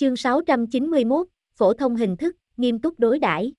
Chương 691, phổ thông hình thức, nghiêm túc đối đãi.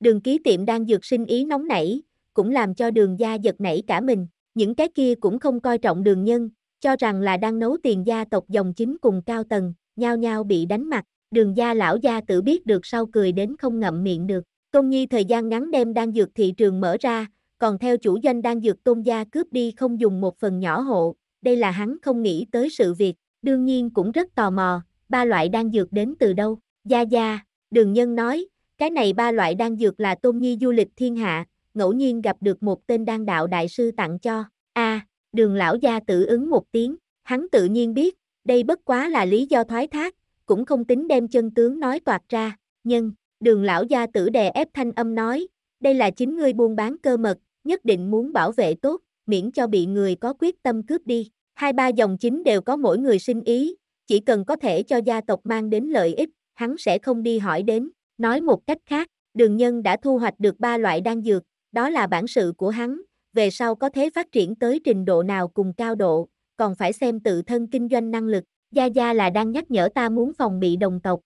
Đường ký tiệm đang dược sinh ý nóng nảy, cũng làm cho đường gia giật nảy cả mình, những cái kia cũng không coi trọng đường nhân, cho rằng là đang nấu tiền gia tộc dòng chính cùng cao tầng, nhao nhao bị đánh mặt, đường gia lão gia tự biết được sau cười đến không ngậm miệng được. Công nhi thời gian ngắn đem đang dược thị trường mở ra, còn theo chủ doanh đang dược tôn gia cướp đi không dùng một phần nhỏ hộ, đây là hắn không nghĩ tới sự việc, đương nhiên cũng rất tò mò, ba loại đan dược đến từ đâu? Gia Gia, Đường Nhân nói, cái này ba loại đan dược là Tôn Nhi du lịch thiên hạ, ngẫu nhiên gặp được một tên đan đạo đại sư tặng cho. A, à, Đường lão gia tự ứng một tiếng, hắn tự nhiên biết, đây bất quá là lý do thoái thác, cũng không tính đem chân tướng nói toạc ra. Nhưng, Đường lão gia tử đè ép thanh âm nói, đây là chính ngươi buôn bán cơ mật, nhất định muốn bảo vệ tốt, miễn cho bị người có quyết tâm cướp đi. Hai ba dòng chính đều có mỗi người sinh ý, chỉ cần có thể cho gia tộc mang đến lợi ích, hắn sẽ không đi hỏi đến. Nói một cách khác, đường nhân đã thu hoạch được ba loại đan dược, đó là bản sự của hắn, về sau có thể phát triển tới trình độ nào cùng cao độ, còn phải xem tự thân kinh doanh năng lực. Gia Gia là đang nhắc nhở ta muốn phòng bị đồng tộc.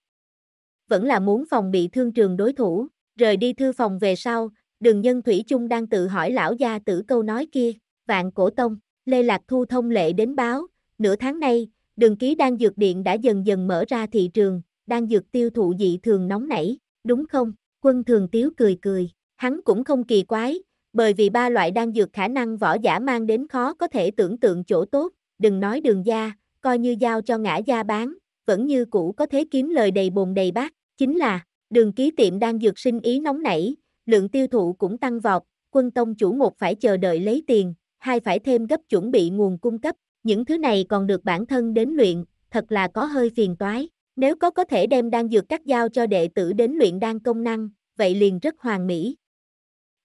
Vẫn là muốn phòng bị thương trường đối thủ, rời đi thư phòng về sau, đường nhân Thủy chung đang tự hỏi lão gia tử câu nói kia, vạn cổ tông, Lê Lạc Thu thông lệ đến báo, nửa tháng nay, Đường ký đang dược điện đã dần dần mở ra thị trường, đang dược tiêu thụ dị thường nóng nảy, đúng không? Quân thường tiếu cười cười, hắn cũng không kỳ quái, bởi vì ba loại đang dược khả năng võ giả mang đến khó có thể tưởng tượng chỗ tốt, đừng nói đường gia, coi như giao cho ngã gia bán, vẫn như cũ có thế kiếm lời đầy bồn đầy bát, chính là, đường ký tiệm đang dược sinh ý nóng nảy, lượng tiêu thụ cũng tăng vọt, quân tông chủ một phải chờ đợi lấy tiền, hai phải thêm gấp chuẩn bị nguồn cung cấp, những thứ này còn được bản thân đến luyện, thật là có hơi phiền toái. Nếu có có thể đem đan dược các giao cho đệ tử đến luyện đan công năng, vậy liền rất hoàn mỹ.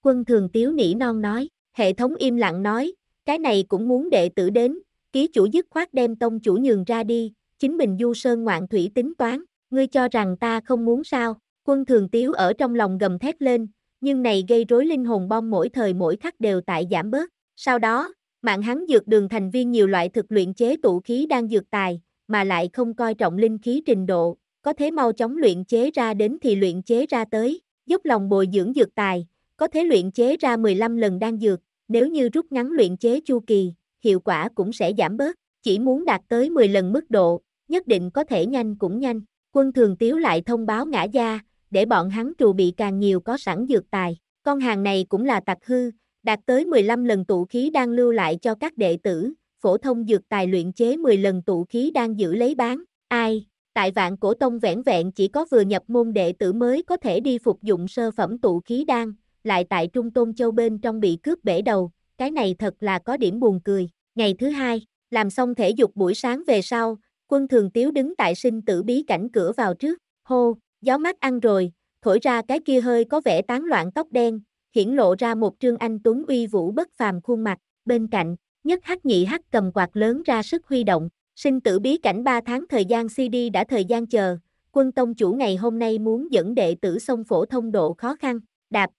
Quân thường tiếu nỉ non nói, hệ thống im lặng nói, cái này cũng muốn đệ tử đến, ký chủ dứt khoát đem tông chủ nhường ra đi, chính mình du sơn ngoạn thủy tính toán, ngươi cho rằng ta không muốn sao, quân thường tiếu ở trong lòng gầm thét lên, nhưng này gây rối linh hồn bom mỗi thời mỗi khắc đều tại giảm bớt, sau đó, Mạng hắn dược đường thành viên nhiều loại thực luyện chế tụ khí đang dược tài, mà lại không coi trọng linh khí trình độ, có thế mau chóng luyện chế ra đến thì luyện chế ra tới, giúp lòng bồi dưỡng dược tài, có thế luyện chế ra 15 lần đang dược, nếu như rút ngắn luyện chế chu kỳ, hiệu quả cũng sẽ giảm bớt, chỉ muốn đạt tới 10 lần mức độ, nhất định có thể nhanh cũng nhanh. Quân thường tiếu lại thông báo ngã gia, để bọn hắn trù bị càng nhiều có sẵn dược tài. Con hàng này cũng là tặc hư, đạt tới 15 lần tụ khí đang lưu lại cho các đệ tử, phổ thông dược tài luyện chế 10 lần tụ khí đang giữ lấy bán, ai, tại vạn cổ tông vẻn vẹn chỉ có vừa nhập môn đệ tử mới có thể đi phục dụng sơ phẩm tụ khí đan, lại tại trung tôn châu bên trong bị cướp bể đầu, cái này thật là có điểm buồn cười. Ngày thứ hai, làm xong thể dục buổi sáng về sau, quân thường tiếu đứng tại sinh tử bí cảnh cửa vào trước, hô, gió mát ăn rồi, thổi ra cái kia hơi có vẻ tán loạn tóc đen, hiển lộ ra một trương anh tuấn uy vũ bất phàm khuôn mặt, bên cạnh, nhất hắc nhị hắc cầm quạt lớn ra sức huy động, sinh tử bí cảnh 3 tháng thời gian CD đã thời gian chờ, quân tông chủ ngày hôm nay muốn dẫn đệ tử sông phổ thông độ khó khăn, đạp,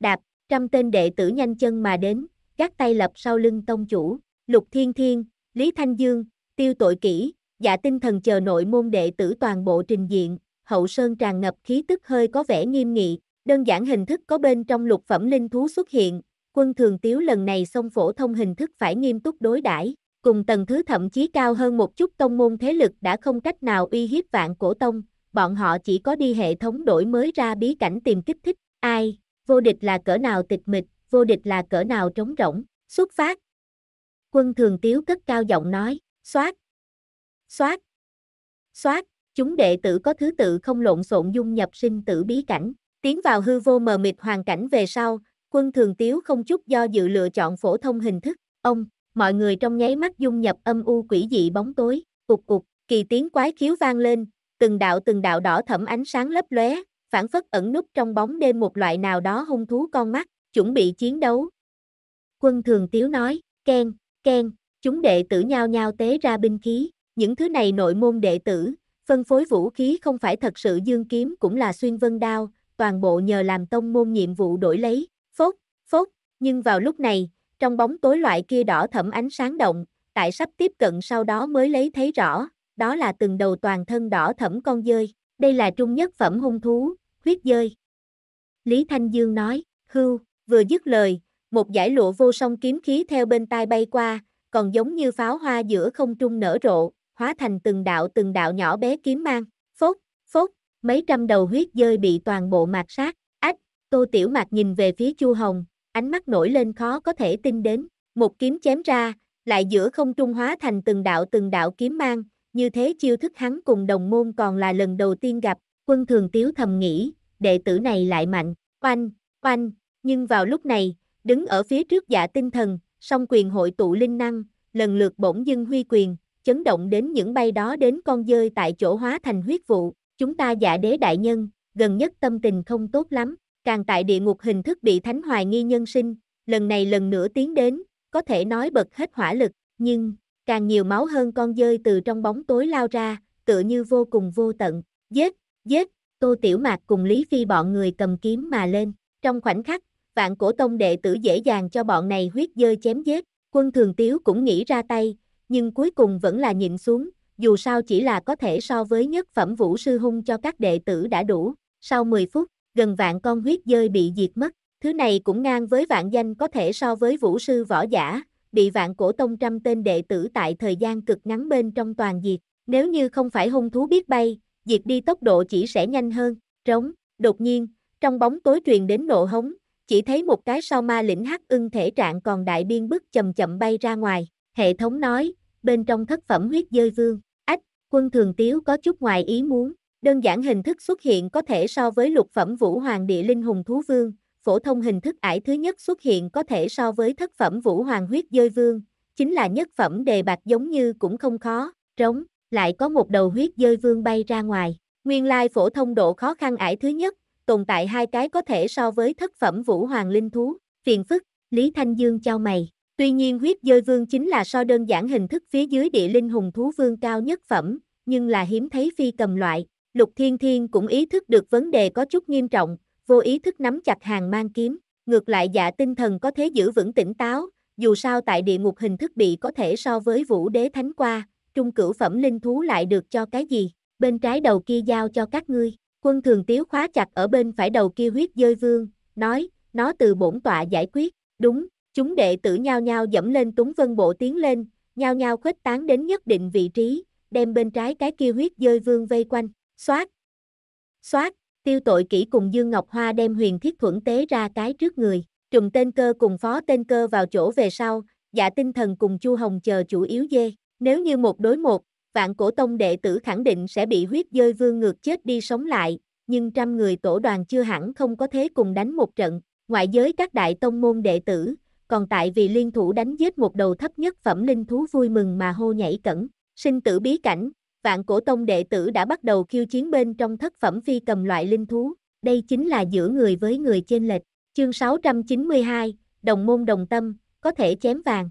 đạp, trăm tên đệ tử nhanh chân mà đến, các tay lập sau lưng tông chủ, lục thiên thiên, lý thanh dương, tiêu tội kỹ, dạ tinh thần chờ nội môn đệ tử toàn bộ trình diện, hậu sơn tràn ngập khí tức hơi có vẻ nghiêm nghị, Đơn giản hình thức có bên trong lục phẩm linh thú xuất hiện, quân thường tiếu lần này xông phổ thông hình thức phải nghiêm túc đối đãi cùng tầng thứ thậm chí cao hơn một chút tông môn thế lực đã không cách nào uy hiếp vạn cổ tông, bọn họ chỉ có đi hệ thống đổi mới ra bí cảnh tìm kích thích, ai, vô địch là cỡ nào tịch mịch, vô địch là cỡ nào trống rỗng, xuất phát. Quân thường tiếu cất cao giọng nói, xoát, xoát, xoát, chúng đệ tử có thứ tự không lộn xộn dung nhập sinh tử bí cảnh, Tiến vào hư vô mờ mịt hoàn cảnh về sau, quân thường tiếu không chút do dự lựa chọn phổ thông hình thức, ông, mọi người trong nháy mắt dung nhập âm u quỷ dị bóng tối, cục cục, kỳ tiếng quái khiếu vang lên, từng đạo từng đạo đỏ thẫm ánh sáng lấp lóe, phản phất ẩn núp trong bóng đêm một loại nào đó hung thú con mắt, chuẩn bị chiến đấu. Quân thường tiếu nói, khen, khen, chúng đệ tử nhao nhao tế ra binh khí, những thứ này nội môn đệ tử, phân phối vũ khí không phải thật sự dương kiếm cũng là xuyên vân đao, toàn bộ nhờ làm tông môn nhiệm vụ đổi lấy, phốt, phốt, nhưng vào lúc này, trong bóng tối loại kia đỏ thẫm ánh sáng động, tại sắp tiếp cận sau đó mới lấy thấy rõ, đó là từng đầu toàn thân đỏ thẫm con dơi, đây là trung nhất phẩm hung thú, huyết dơi. Lý Thanh Dương nói, hưu, vừa dứt lời, một giải lụa vô song kiếm khí theo bên tai bay qua, còn giống như pháo hoa giữa không trung nở rộ, hóa thành từng đạo từng đạo nhỏ bé kiếm mang, phốt, phốt, mấy trăm đầu huyết dơi bị toàn bộ mạt sát, ách, tô tiểu mạc nhìn về phía Chu Hồng, ánh mắt nổi lên khó có thể tin đến, một kiếm chém ra, lại giữa không trung hóa thành từng đạo từng đạo kiếm mang, như thế chiêu thức hắn cùng đồng môn còn là lần đầu tiên gặp, quân thường tiếu thầm nghĩ, đệ tử này lại mạnh, oanh, oanh, nhưng vào lúc này, đứng ở phía trước dạ tinh thần, song quyền hội tụ linh năng, lần lượt bổn dưng huy quyền, chấn động đến những bay đó đến con dơi tại chỗ hóa thành huyết vụ, chúng ta giả đế đại nhân, gần nhất tâm tình không tốt lắm, càng tại địa ngục hình thức bị thánh hoài nghi nhân sinh, lần này lần nữa tiến đến, có thể nói bật hết hỏa lực, nhưng, càng nhiều máu hơn con dơi từ trong bóng tối lao ra, tựa như vô cùng vô tận, giết, giết, tô tiểu mạc cùng Lý Phi bọn người cầm kiếm mà lên, trong khoảnh khắc, vạn cổ tông đệ tử dễ dàng cho bọn này huyết dơi chém giết, quân thường tiếu cũng nghĩ ra tay, nhưng cuối cùng vẫn là nhịn xuống, dù sao chỉ là có thể so với nhất phẩm vũ sư hung cho các đệ tử đã đủ, sau 10 phút, gần vạn con huyết dơi bị diệt mất, thứ này cũng ngang với vạn danh có thể so với vũ sư võ giả, bị vạn cổ tông trăm tên đệ tử tại thời gian cực ngắn bên trong toàn diệt, nếu như không phải hung thú biết bay, diệt đi tốc độ chỉ sẽ nhanh hơn, trống, đột nhiên, trong bóng tối truyền đến nộ hống, chỉ thấy một cái sao ma lĩnh hắc ưng thể trạng còn đại biên bức chậm chậm bay ra ngoài, hệ thống nói, bên trong thất phẩm huyết dơi vương. Quân Thường Tiếu có chút ngoài ý muốn, đơn giản hình thức xuất hiện có thể so với lục phẩm Vũ Hoàng Địa Linh Hùng Thú Vương, phổ thông hình thức ải thứ nhất xuất hiện có thể so với thất phẩm Vũ Hoàng Huyết Dơi Vương, chính là nhất phẩm đề bạc giống như cũng không khó, trống, lại có một đầu huyết dơi vương bay ra ngoài. Nguyên lai phổ thông độ khó khăn ải thứ nhất, tồn tại hai cái có thể so với thất phẩm Vũ Hoàng Linh Thú, phiền phức, Lý Thanh Dương trao mày. Tuy nhiên huyết dơi vương chính là so đơn giản hình thức phía dưới địa linh hùng thú vương cao nhất phẩm, nhưng là hiếm thấy phi cầm loại. Lục Thiên Thiên cũng ý thức được vấn đề có chút nghiêm trọng, vô ý thức nắm chặt hàng mang kiếm, ngược lại dạ tinh thần có thế giữ vững tỉnh táo, dù sao tại địa ngục hình thức bị có thể so với vũ đế thánh qua, trung cửu phẩm linh thú lại được cho cái gì, bên trái đầu kia giao cho các ngươi, quân thường tiếu khóa chặt ở bên phải đầu kia huyết dơi vương, nói, nó từ bổn tọa giải quyết, đúng, Chúng đệ tử nhao nhao dẫm lên túng vân bộ tiến lên, nhao nhao khuếch tán đến nhất định vị trí, đem bên trái cái kia huyết dơi vương vây quanh, xoát. Xoát, tiêu tội kỹ cùng Dương Ngọc Hoa đem huyền thiết thuẫn tế ra cái trước người, trùng tên cơ cùng phó tên cơ vào chỗ về sau, dạ tinh thần cùng Chu Hồng chờ chủ yếu dê, nếu như một đối một, vạn cổ tông đệ tử khẳng định sẽ bị huyết dơi vương ngược chết đi sống lại, nhưng trăm người tổ đoàn chưa hẳn không có thế cùng đánh một trận, ngoại giới các đại tông môn đệ tử, còn tại vì liên thủ đánh giết một đầu thấp nhất phẩm linh thú vui mừng mà hô nhảy cẩn, sinh tử bí cảnh, vạn cổ tông đệ tử đã bắt đầu khiêu chiến bên trong thất phẩm phi cầm loại linh thú, đây chính là giữa người với người trên lệch, chương 692, đồng môn đồng tâm, có thể chém vàng.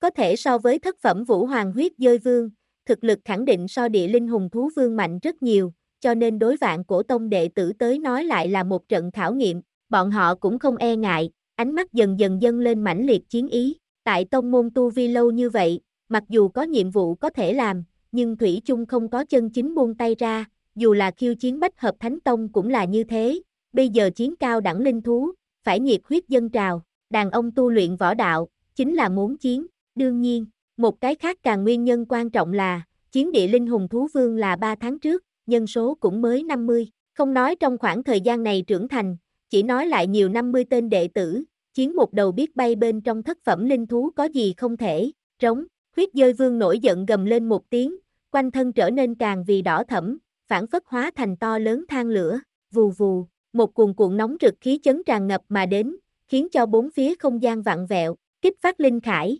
Có thể so với thất phẩm vũ hoàng huyết dơi vương, thực lực khẳng định so địa linh hùng thú vương mạnh rất nhiều, cho nên đối vạn cổ tông đệ tử tới nói lại là một trận khảo nghiệm, bọn họ cũng không e ngại, ánh mắt dần dần dâng lên mãnh liệt chiến ý, tại tông môn tu vi lâu như vậy, mặc dù có nhiệm vụ có thể làm, nhưng Thủy chung không có chân chính buông tay ra, dù là khiêu chiến bách hợp thánh tông cũng là như thế, bây giờ chiến cao đẳng linh thú, phải nhiệt huyết dân trào, đàn ông tu luyện võ đạo, chính là muốn chiến, đương nhiên, một cái khác càng nguyên nhân quan trọng là, chiến địa linh hùng thú vương là 3 tháng trước, nhân số cũng mới 50, không nói trong khoảng thời gian này trưởng thành, chỉ nói lại nhiều 50 tên đệ tử, chiến một đầu biết bay bên trong thất phẩm linh thú có gì không thể, trống, huyết dơi vương nổi giận gầm lên một tiếng, quanh thân trở nên càng vì đỏ thẫm, phản phất hóa thành to lớn than lửa, vù vù, một cuồn cuộn nóng rực khí chấn tràn ngập mà đến, khiến cho bốn phía không gian vặn vẹo, kích phát linh khải.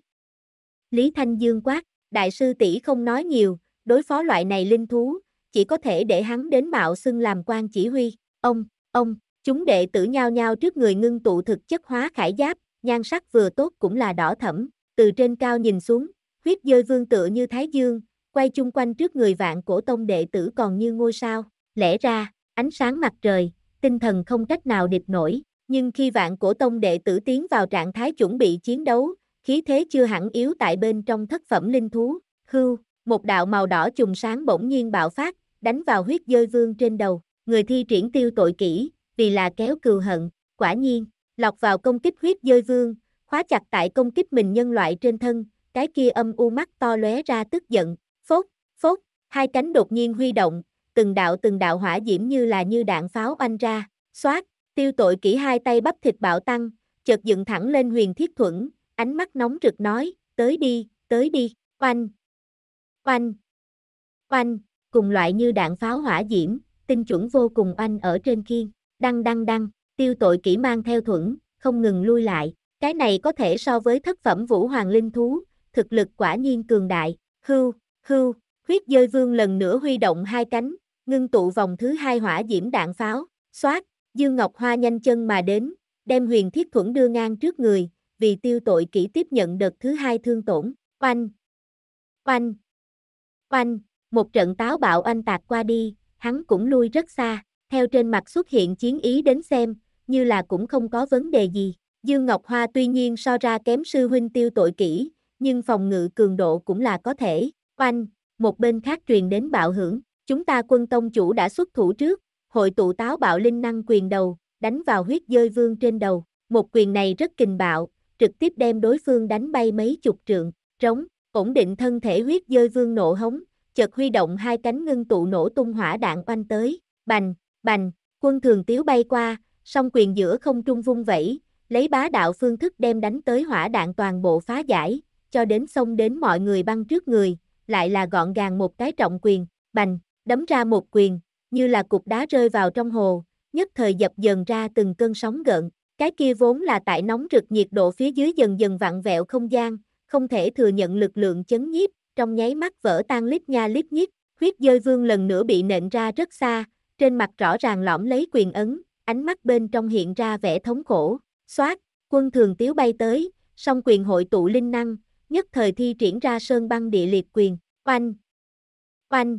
Lý Thanh Dương quát, đại sư tỷ không nói nhiều, đối phó loại này linh thú, chỉ có thể để hắn đến mạo xưng làm quan chỉ huy, ông, ông, Chúng đệ tử nhao nhao trước người ngưng tụ thực chất hóa khải giáp, nhan sắc vừa tốt cũng là đỏ thẫm, từ trên cao nhìn xuống, huyết dơi vương tựa như thái dương, quay chung quanh trước người vạn cổ tông đệ tử còn như ngôi sao, lẽ ra, ánh sáng mặt trời, tinh thần không cách nào địch nổi, nhưng khi vạn cổ tông đệ tử tiến vào trạng thái chuẩn bị chiến đấu, khí thế chưa hẳn yếu tại bên trong thất phẩm linh thú, hưu, một đạo màu đỏ trùng sáng bỗng nhiên bạo phát, đánh vào huyết dơi vương trên đầu, người thi triển tiêu tội kỹ, vì là kéo cừu hận, quả nhiên, lọc vào công kích huyết dơi vương, khóa chặt tại công kích mình nhân loại trên thân, cái kia âm u mắt to lóe ra tức giận, phốt, phốt, hai cánh đột nhiên huy động, từng đạo từng đạo hỏa diễm như là như đạn pháo oanh ra, xoát, tiêu tội kỹ hai tay bắp thịt bạo tăng, chợt dựng thẳng lên huyền thiết thuẫn, ánh mắt nóng rực nói, tới đi, tới đi, oanh, oanh, oanh, cùng loại như đạn pháo hỏa diễm, tinh chuẩn vô cùng oanh ở trên khiên đăng đăng đăng, tiêu tội kỹ mang theo thuẫn, không ngừng lui lại, cái này có thể so với thất phẩm vũ hoàng linh thú, thực lực quả nhiên cường đại, hưu, hưu, huyết dơi vương lần nữa huy động hai cánh, ngưng tụ vòng thứ hai hỏa diễm đạn pháo, xoát, Dương Ngọc Hoa nhanh chân mà đến, đem huyền thiết thuẫn đưa ngang trước người, vì tiêu tội kỹ tiếp nhận đợt thứ hai thương tổn, oanh, oanh, oanh, một trận táo bạo anh tạc qua đi, hắn cũng lui rất xa theo trên mặt xuất hiện chiến ý đến xem, như là cũng không có vấn đề gì. Dương Ngọc Hoa tuy nhiên so ra kém sư huynh tiêu tội kỹ, nhưng phòng ngự cường độ cũng là có thể. Oanh, một bên khác truyền đến bạo hưởng, chúng ta quân tông chủ đã xuất thủ trước, hội tụ táo bạo linh năng quyền đầu, đánh vào huyết dơi vương trên đầu. Một quyền này rất kình bạo, trực tiếp đem đối phương đánh bay mấy chục trượng, trống, ổn định thân thể huyết dơi vương nộ hống, chợt huy động hai cánh ngưng tụ nổ tung hỏa đạn oanh tới, bành, Bành, quân thường tiếu bay qua, song quyền giữa không trung vung vẩy, lấy bá đạo phương thức đem đánh tới hỏa đạn toàn bộ phá giải, cho đến xông đến mọi người băng trước người, lại là gọn gàng một cái trọng quyền, bành, đấm ra một quyền, như là cục đá rơi vào trong hồ, nhất thời dập dần ra từng cơn sóng gợn, cái kia vốn là tại nóng rực nhiệt độ phía dưới dần dần vặn vẹo không gian, không thể thừa nhận lực lượng chấn nhiếp, trong nháy mắt vỡ tan lít nha lít nhít, huyết dơi vương lần nữa bị nện ra rất xa, trên mặt rõ ràng lõm lấy quyền ấn, ánh mắt bên trong hiện ra vẻ thống khổ, xoát, quân thường tiếu bay tới, song quyền hội tụ linh năng, nhất thời thi triển ra sơn băng địa liệt quyền, oanh, oanh,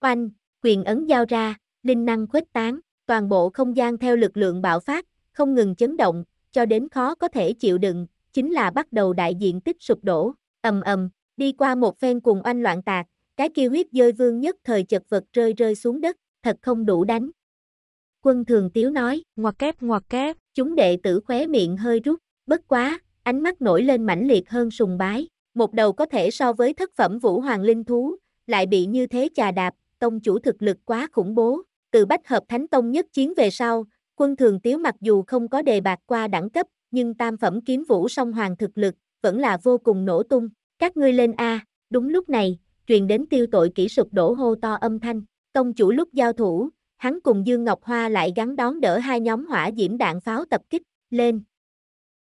oanh, quyền ấn giao ra, linh năng khuếch tán, toàn bộ không gian theo lực lượng bạo phát, không ngừng chấn động, cho đến khó có thể chịu đựng, chính là bắt đầu đại diện tích sụp đổ, ầm ầm, đi qua một phen cùng oanh loạn tạc, cái kia huyết dơi vương nhất thời chật vật rơi rơi xuống đất, thật không đủ đánh. Quân thường tiếu nói, ngoặc kép ngoặc kép, chúng đệ tử khóe miệng hơi rút, bất quá, ánh mắt nổi lên mãnh liệt hơn sùng bái, một đầu có thể so với thất phẩm vũ hoàng linh thú, lại bị như thế chà đạp, tông chủ thực lực quá khủng bố, từ bách hợp thánh tông nhất chiến về sau, quân thường tiếu mặc dù không có đề bạc qua đẳng cấp, nhưng tam phẩm kiếm vũ song hoàng thực lực, vẫn là vô cùng nổ tung, các ngươi lên A, đúng lúc này, truyền đến tiêu tội kỹ sụp đổ hô to âm thanh, Tông chủ lúc giao thủ, hắn cùng Dương Ngọc Hoa lại gắn đón đỡ hai nhóm hỏa diễm đạn pháo tập kích, lên.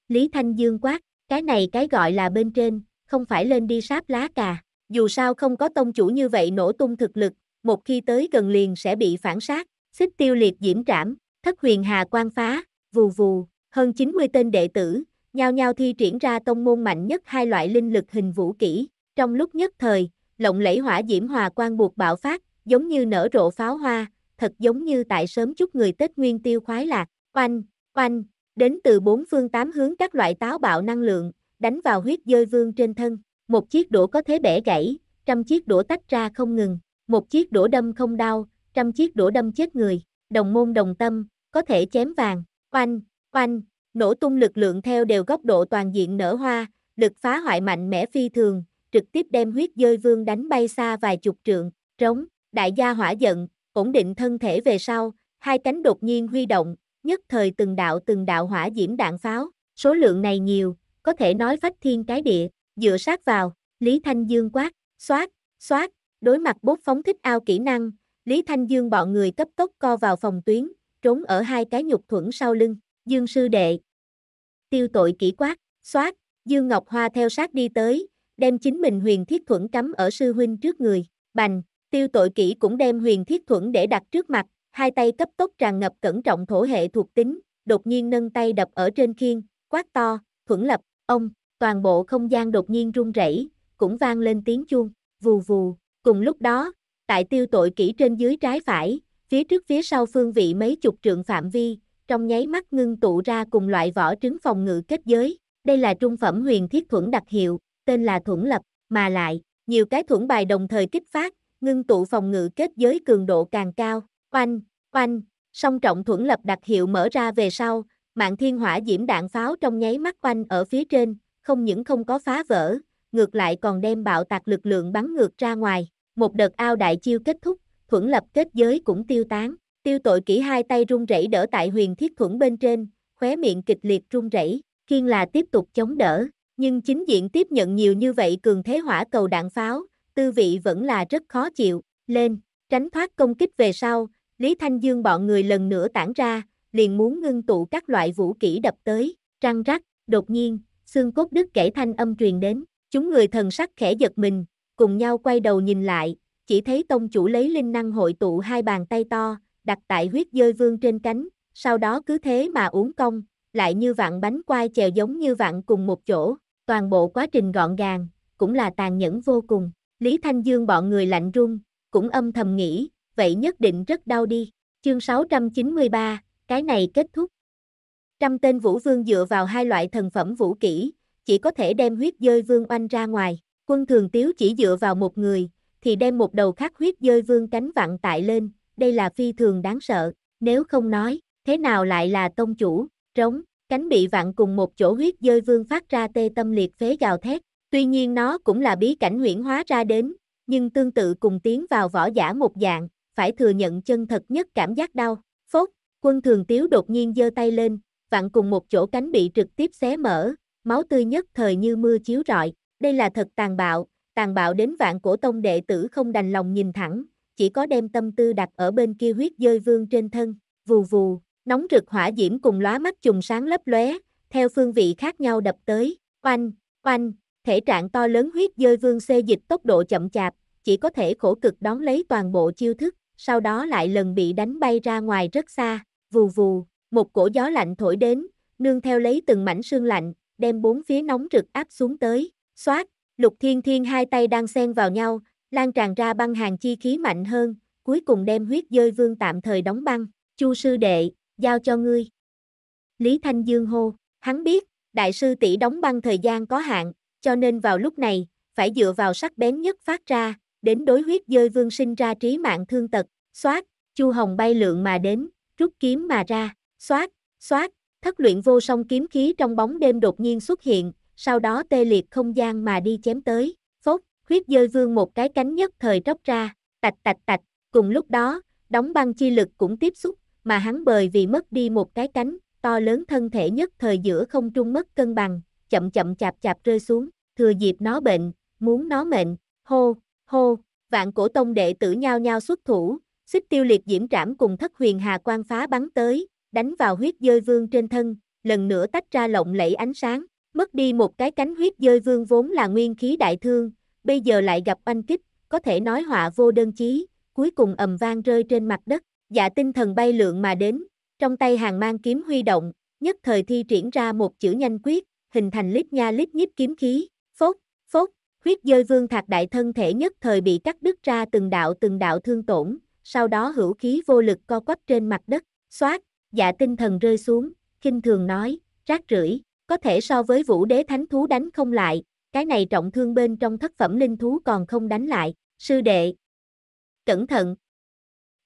Lý Thanh Dương quát, cái này cái gọi là bên trên, không phải lên đi sáp lá cà. Dù sao không có tông chủ như vậy nổ tung thực lực, một khi tới gần liền sẽ bị phản sát, xích tiêu liệt diễm trảm, thất huyền hà quan phá, vù vù, hơn 90 tên đệ tử, nhau nhau thi triển ra tông môn mạnh nhất hai loại linh lực hình vũ kỹ. Trong lúc nhất thời, lộng lẫy hỏa diễm hòa quan buộc bạo phát, giống như nở rộ pháo hoa, thật giống như tại sớm chút người Tết Nguyên Tiêu khoái lạc, oanh, oanh, đến từ bốn phương tám hướng các loại táo bạo năng lượng, đánh vào huyết dơi vương trên thân, một chiếc đũa có thế bẻ gãy, trăm chiếc đũa tách ra không ngừng, một chiếc đũa đâm không đau, trăm chiếc đũa đâm chết người, đồng môn đồng tâm, có thể chém vàng, oanh, oanh, nổ tung lực lượng theo đều góc độ toàn diện nở hoa, lực phá hoại mạnh mẽ phi thường, trực tiếp đem huyết dơi vương đánh bay xa vài chục trượng, trống, đại gia hỏa giận, ổn định thân thể về sau, hai cánh đột nhiên huy động, nhất thời từng đạo từng đạo hỏa diễm đạn pháo, số lượng này nhiều, có thể nói phách thiên cái địa, dựa sát vào, Lý Thanh Dương quát, xoát, xoát, đối mặt bốt phóng thích ao kỹ năng, Lý Thanh Dương bọn người cấp tốc co vào phòng tuyến, trốn ở hai cái nhục thuẫn sau lưng, Dương sư đệ. Tiêu tội kỹ quát, xoát, Dương Ngọc Hoa theo sát đi tới, đem chính mình huyền thiết thuẫn cắm ở sư huynh trước người, bành, tiêu tội kỹ cũng đem huyền thiết thuẫn để đặt trước mặt, hai tay cấp tốc tràn ngập cẩn trọng thổ hệ thuộc tính, đột nhiên nâng tay đập ở trên khiên, quát to, thuẫn lập, ông, toàn bộ không gian đột nhiên rung rẩy, cũng vang lên tiếng chuông, vù vù, cùng lúc đó, tại tiêu tội kỹ trên dưới trái phải, phía trước phía sau phương vị mấy chục trượng phạm vi, trong nháy mắt ngưng tụ ra cùng loại vỏ trứng phòng ngự kết giới, đây là trung phẩm huyền thiết thuẫn đặc hiệu, tên là thuẫn lập, mà lại, nhiều cái thuẫn bài đồng thời kích phát, ngưng tụ phòng ngự kết giới cường độ càng cao. Oanh, oanh, song trọng thuẫn lập đặc hiệu mở ra về sau, mạng thiên hỏa diễm đạn pháo trong nháy mắt oanh ở phía trên, không những không có phá vỡ, ngược lại còn đem bạo tạc lực lượng bắn ngược ra ngoài. Một đợt ao đại chiêu kết thúc, thuẫn lập kết giới cũng tiêu tán. Tiêu tội kỹ hai tay run rẩy đỡ tại huyền thiết thuẫn bên trên, khóe miệng kịch liệt run rẩy, kiên là tiếp tục chống đỡ. Nhưng chính diện tiếp nhận nhiều như vậy cường thế hỏa cầu đạn pháo, tư vị vẫn là rất khó chịu, lên, tránh thoát công kích về sau, Lý Thanh Dương bọn người lần nữa tản ra, liền muốn ngưng tụ các loại vũ kỹ đập tới, răng rắc, đột nhiên, xương cốt đứt kể thanh âm truyền đến, chúng người thần sắc khẽ giật mình, cùng nhau quay đầu nhìn lại, chỉ thấy tông chủ lấy linh năng hội tụ hai bàn tay to, đặt tại huyết dơi vương trên cánh, sau đó cứ thế mà uống công lại như vạn bánh quai chèo giống như vạn cùng một chỗ, toàn bộ quá trình gọn gàng, cũng là tàn nhẫn vô cùng. Lý Thanh Dương bọn người lạnh run, cũng âm thầm nghĩ, vậy nhất định rất đau đi. Chương 693, cái này kết thúc. Trăm tên vũ vương dựa vào hai loại thần phẩm vũ kỹ, chỉ có thể đem huyết dơi vương oanh ra ngoài. Quân thường tiếu chỉ dựa vào một người, thì đem một đầu khác huyết dơi vương cánh vặn tại lên, đây là phi thường đáng sợ, nếu không nói, thế nào lại là tông chủ, trống, cánh bị vặn cùng một chỗ huyết dơi vương phát ra tê tâm liệt phế gào thét, Tuy nhiên nó cũng là bí cảnh huyễn hóa ra đến, nhưng tương tự cùng tiến vào võ giả một dạng, phải thừa nhận chân thật nhất cảm giác đau. Phốt, quân thường tiếu đột nhiên giơ tay lên, vặn cùng một chỗ cánh bị trực tiếp xé mở, máu tươi nhất thời như mưa chiếu rọi. Đây là thật tàn bạo, tàn bạo đến vạn cổ tông đệ tử không đành lòng nhìn thẳng, chỉ có đem tâm tư đặt ở bên kia huyết dơi vương trên thân, vù vù, nóng rực hỏa diễm cùng lóa mắt trùng sáng lấp lóe, theo phương vị khác nhau đập tới, oanh, oanh, Thể trạng to lớn huyết dơi vương xê dịch tốc độ chậm chạp, chỉ có thể khổ cực đón lấy toàn bộ chiêu thức, sau đó lại lần bị đánh bay ra ngoài rất xa, vù vù, một cổ gió lạnh thổi đến, nương theo lấy từng mảnh sương lạnh, đem bốn phía nóng rực áp xuống tới, xoát, lục thiên thiên hai tay đang xen vào nhau, lan tràn ra băng hàng chi khí mạnh hơn, cuối cùng đem huyết dơi vương tạm thời đóng băng, chu sư đệ, giao cho ngươi. Lý Thanh Dương hô, hắn biết, đại sư tỷ đóng băng thời gian có hạn, cho nên vào lúc này, phải dựa vào sắc bén nhất phát ra, đến đối huyết dơi vương sinh ra trí mạng thương tật, xoát, chu hồng bay lượng mà đến, rút kiếm mà ra, xoát, xoát, thất luyện vô song kiếm khí trong bóng đêm đột nhiên xuất hiện, sau đó tê liệt không gian mà đi chém tới, phốt, huyết dơi vương một cái cánh nhất thời róc ra, tạch tạch tạch, cùng lúc đó, đóng băng chi lực cũng tiếp xúc, mà hắn bởi vì mất đi một cái cánh, to lớn thân thể nhất thời giữa không trung mất cân bằng, chậm chậm chạp chạp rơi xuống thừa dịp nó bệnh, muốn nó mệnh, hô, hô, vạn cổ tông đệ tử nhao nhao xuất thủ, xích tiêu liệt diễm trảm cùng thất huyền hà quan phá bắn tới, đánh vào huyết dơi vương trên thân, lần nữa tách ra lộng lẫy ánh sáng, mất đi một cái cánh huyết dơi vương vốn là nguyên khí đại thương, bây giờ lại gặp anh kích, có thể nói họa vô đơn chí, cuối cùng ầm vang rơi trên mặt đất, dạ tinh thần bay lượng mà đến, trong tay hàng mang kiếm huy động, nhất thời thi triển ra một chữ nhanh quyết, hình thành lít nha lít nhít kiếm khí, Phốc, huyết dơi vương thạc đại thân thể nhất thời bị cắt đứt ra từng đạo từng đạo thương tổn, sau đó hữu khí vô lực co quắp trên mặt đất, xoát, dạ tinh thần rơi xuống, kinh thường nói, rác rưởi, có thể so với vũ đế thánh thú đánh không lại, cái này trọng thương bên trong thất phẩm linh thú còn không đánh lại, sư đệ. Cẩn thận.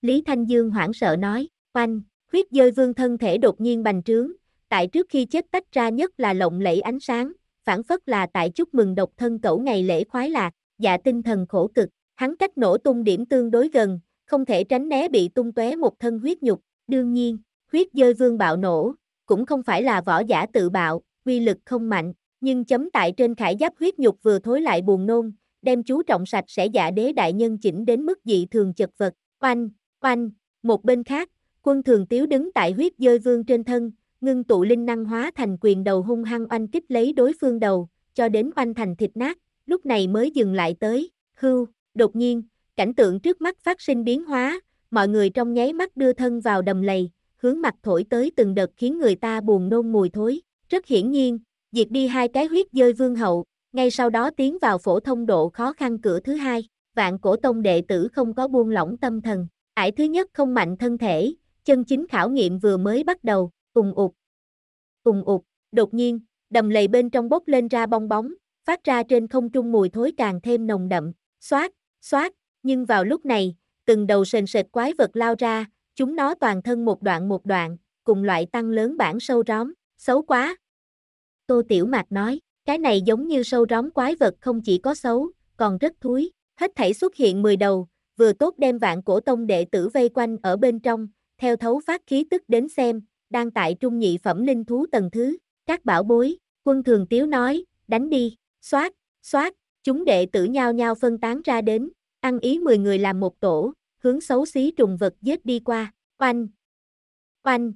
Lý Thanh Dương hoảng sợ nói, oanh, huyết dơi vương thân thể đột nhiên bành trướng, tại trước khi chết tách ra nhất là lộng lẫy ánh sáng, phản phất là tại chúc mừng độc thân cẩu ngày lễ khoái lạc, dạ tinh thần khổ cực, hắn cách nổ tung điểm tương đối gần, không thể tránh né bị tung tóe một thân huyết nhục, đương nhiên, huyết dơi vương bạo nổ, cũng không phải là võ giả tự bạo, uy lực không mạnh, nhưng chấm tại trên khải giáp huyết nhục vừa thối lại buồn nôn, đem chú trọng sạch sẽ giả dạ đế đại nhân chỉnh đến mức dị thường chật vật, oanh, oanh, một bên khác, quân thường tiếu đứng tại huyết dơi vương trên thân, ngưng tụ linh năng hóa thành quyền đầu hung hăng oanh kích lấy đối phương đầu, cho đến oanh thành thịt nát, lúc này mới dừng lại tới, hưu, đột nhiên, cảnh tượng trước mắt phát sinh biến hóa, mọi người trong nháy mắt đưa thân vào đầm lầy, hướng mặt thổi tới từng đợt khiến người ta buồn nôn mùi thối, rất hiển nhiên, diệt đi hai cái huyết dơi vương hậu, ngay sau đó tiến vào phổ thông độ khó khăn cửa thứ hai, vạn cổ tông đệ tử không có buông lỏng tâm thần, ải thứ nhất không mạnh thân thể, chân chính khảo nghiệm vừa mới bắt đầu, ùng ụt, ùng ụt, đột nhiên, đầm lầy bên trong bốc lên ra bong bóng, phát ra trên không trung mùi thối càng thêm nồng đậm, xoát, xoát, nhưng vào lúc này, từng đầu sền sệt quái vật lao ra, chúng nó toàn thân một đoạn một đoạn, cùng loại tăng lớn bản sâu róm, xấu quá. Tô Tiểu Mạc nói, cái này giống như sâu róm quái vật không chỉ có xấu, còn rất thúi, hết thảy xuất hiện 10 đầu, vừa tốt đem vạn cổ tông đệ tử vây quanh ở bên trong, theo thấu phát khí tức đến xem, đang tại trung nhị phẩm linh thú tầng thứ, các bảo bối, quân thường tiếu nói, đánh đi, xoát, xoát, chúng đệ tử nhau nhau phân tán ra đến, ăn ý 10 người làm một tổ, hướng xấu xí trùng vật giết đi qua, oanh, oanh,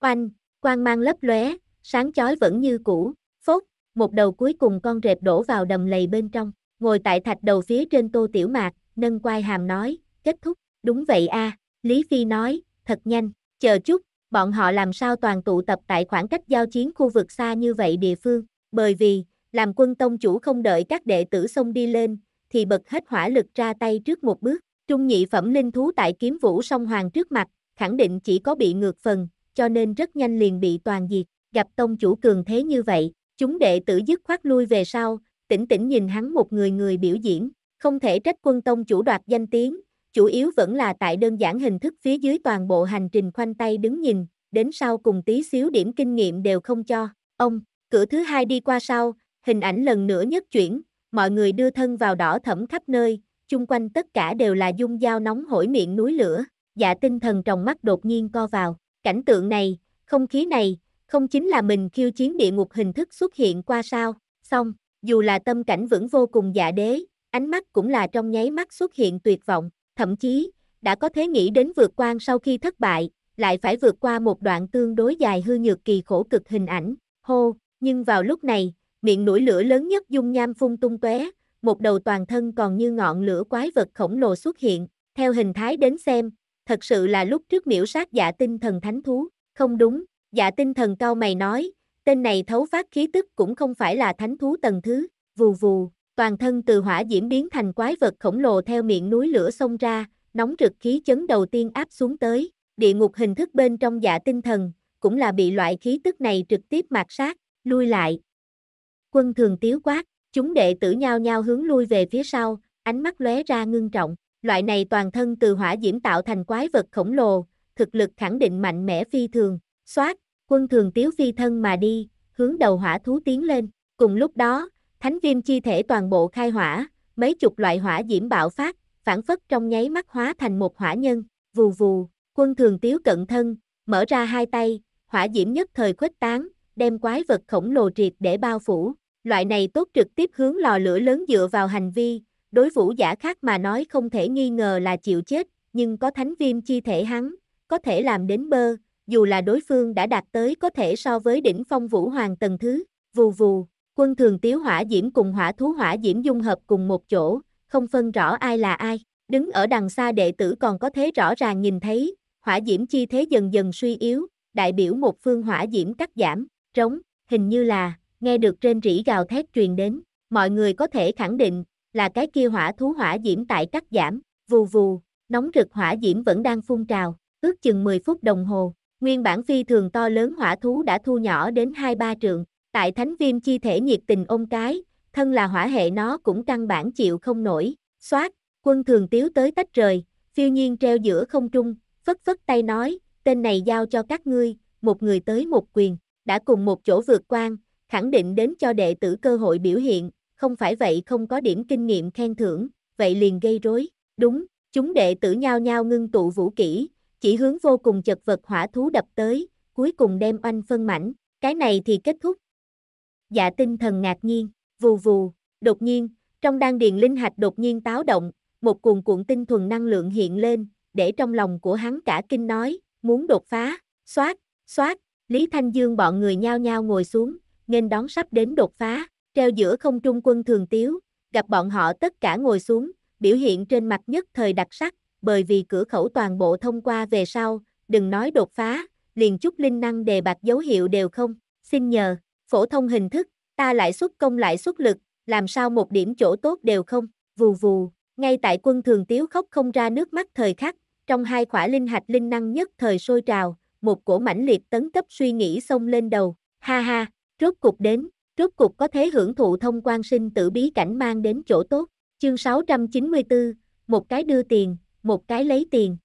oanh, quang mang lấp lóe, sáng chói vẫn như cũ, phốt, một đầu cuối cùng con rệp đổ vào đầm lầy bên trong, ngồi tại thạch đầu phía trên tô tiểu mạc, nâng quai hàm nói, kết thúc, đúng vậy a à. Lý Phi nói, thật nhanh, chờ chút, bọn họ làm sao toàn tụ tập tại khoảng cách giao chiến khu vực xa như vậy địa phương, bởi vì, làm quân tông chủ không đợi các đệ tử xông đi lên, thì bật hết hỏa lực ra tay trước một bước, trung nhị phẩm linh thú tại kiếm vũ song hoàng trước mặt, khẳng định chỉ có bị ngược phần, cho nên rất nhanh liền bị toàn diệt, gặp tông chủ cường thế như vậy, chúng đệ tử dứt khoát lui về sau, tỉnh tỉnh nhìn hắn một người người biểu diễn, không thể trách quân tông chủ đoạt danh tiếng, chủ yếu vẫn là tại đơn giản hình thức phía dưới toàn bộ hành trình khoanh tay đứng nhìn, đến sau cùng tí xíu điểm kinh nghiệm đều không cho. Ông, cửa thứ hai đi qua sau, hình ảnh lần nữa nhất chuyển, mọi người đưa thân vào đỏ thẫm khắp nơi, chung quanh tất cả đều là dung dao nóng hổi miệng núi lửa, dạ tinh thần trong mắt đột nhiên co vào, cảnh tượng này, không khí này, không chính là mình khiêu chiến địa ngục hình thức xuất hiện qua sao, xong, dù là tâm cảnh vẫn vô cùng dạ đế, ánh mắt cũng là trong nháy mắt xuất hiện tuyệt vọng thậm chí, đã có thế nghĩ đến vượt qua sau khi thất bại, lại phải vượt qua một đoạn tương đối dài hư nhược kỳ khổ cực hình ảnh, hô, nhưng vào lúc này, miệng núi lửa lớn nhất dung nham phun tung tóe, một đầu toàn thân còn như ngọn lửa quái vật khổng lồ xuất hiện, theo hình thái đến xem, thật sự là lúc trước miễu sát giả tinh thần thánh thú, không đúng, giả tinh thần cao mày nói, tên này thấu phát khí tức cũng không phải là thánh thú tầng thứ, vù vù, Toàn thân từ hỏa diễm biến thành quái vật khổng lồ theo miệng núi lửa xông ra, nóng rực khí chấn đầu tiên áp xuống tới, địa ngục hình thức bên trong dạ tinh thần, cũng là bị loại khí tức này trực tiếp mạt sát, lui lại. Quân thường tiếu quát, chúng đệ tử nhau nhau hướng lui về phía sau, ánh mắt lóe ra ngưng trọng, loại này toàn thân từ hỏa diễm tạo thành quái vật khổng lồ, thực lực khẳng định mạnh mẽ phi thường, xoát, quân thường tiếu phi thân mà đi, hướng đầu hỏa thú tiến lên, cùng lúc đó, Thánh viêm chi thể toàn bộ khai hỏa, mấy chục loại hỏa diễm bạo phát, phản phất trong nháy mắt hóa thành một hỏa nhân, vù vù, quân thường tiếu cận thân, mở ra hai tay, hỏa diễm nhất thời khuếch tán, đem quái vật khổng lồ triệt để bao phủ. Loại này tốt trực tiếp hướng lò lửa lớn dựa vào hành vi, đối vũ giả khác mà nói không thể nghi ngờ là chịu chết, nhưng có thánh viêm chi thể hắn, có thể làm đến bơ, dù là đối phương đã đạt tới có thể so với đỉnh phong vũ hoàng tầng thứ, vù vù, Quân thường tiếu hỏa diễm cùng hỏa thú hỏa diễm dung hợp cùng một chỗ, không phân rõ ai là ai, đứng ở đằng xa đệ tử còn có thế rõ ràng nhìn thấy, hỏa diễm chi thế dần dần suy yếu, đại biểu một phương hỏa diễm cắt giảm, trống, hình như là, nghe được trên rỉ gào thét truyền đến, mọi người có thể khẳng định, là cái kia hỏa thú hỏa diễm tại cắt giảm, vù vù, nóng rực hỏa diễm vẫn đang phun trào, ước chừng 10 phút đồng hồ, nguyên bản phi thường to lớn hỏa thú đã thu nhỏ đến 2-3 trường. Tại thánh viêm chi thể nhiệt tình ôm cái, thân là hỏa hệ nó cũng căn bản chịu không nổi, xoát, quân thường tiếu tới tách rời, phiêu nhiên treo giữa không trung, phất phất tay nói, tên này giao cho các ngươi, một người tới một quyền, đã cùng một chỗ vượt quan, khẳng định đến cho đệ tử cơ hội biểu hiện, không phải vậy không có điểm kinh nghiệm khen thưởng, vậy liền gây rối, đúng, chúng đệ tử nhau nhau ngưng tụ vũ kỹ, chỉ hướng vô cùng chật vật hỏa thú đập tới, cuối cùng đem oanh phân mảnh, cái này thì kết thúc, dạ tinh thần ngạc nhiên, vù vù, đột nhiên, trong đan điền linh hạch đột nhiên táo động, một cuồn cuộn tinh thuần năng lượng hiện lên, để trong lòng của hắn cả kinh nói, muốn đột phá, xoát, xoát, Lý Thanh Dương bọn người nhao nhao ngồi xuống, nghênh đón sắp đến đột phá, treo giữa không trung quân thường tiếu, gặp bọn họ tất cả ngồi xuống, biểu hiện trên mặt nhất thời đặc sắc, bởi vì cửa khẩu toàn bộ thông qua về sau, đừng nói đột phá, liền chút linh năng đề bạc dấu hiệu đều không, xin nhờ, phổ thông hình thức, ta lại xuất công lại xuất lực, làm sao một điểm chỗ tốt đều không, vù vù, ngay tại quân thường tiếu khóc không ra nước mắt thời khắc, trong hai khỏa linh hạch linh năng nhất thời sôi trào, một cổ mãnh liệt tấn cấp suy nghĩ xông lên đầu, ha ha, rốt cục đến, rốt cục có thể hưởng thụ thông quan sinh tử bí cảnh mang đến chỗ tốt, chương 694, một cái đưa tiền, một cái lấy tiền.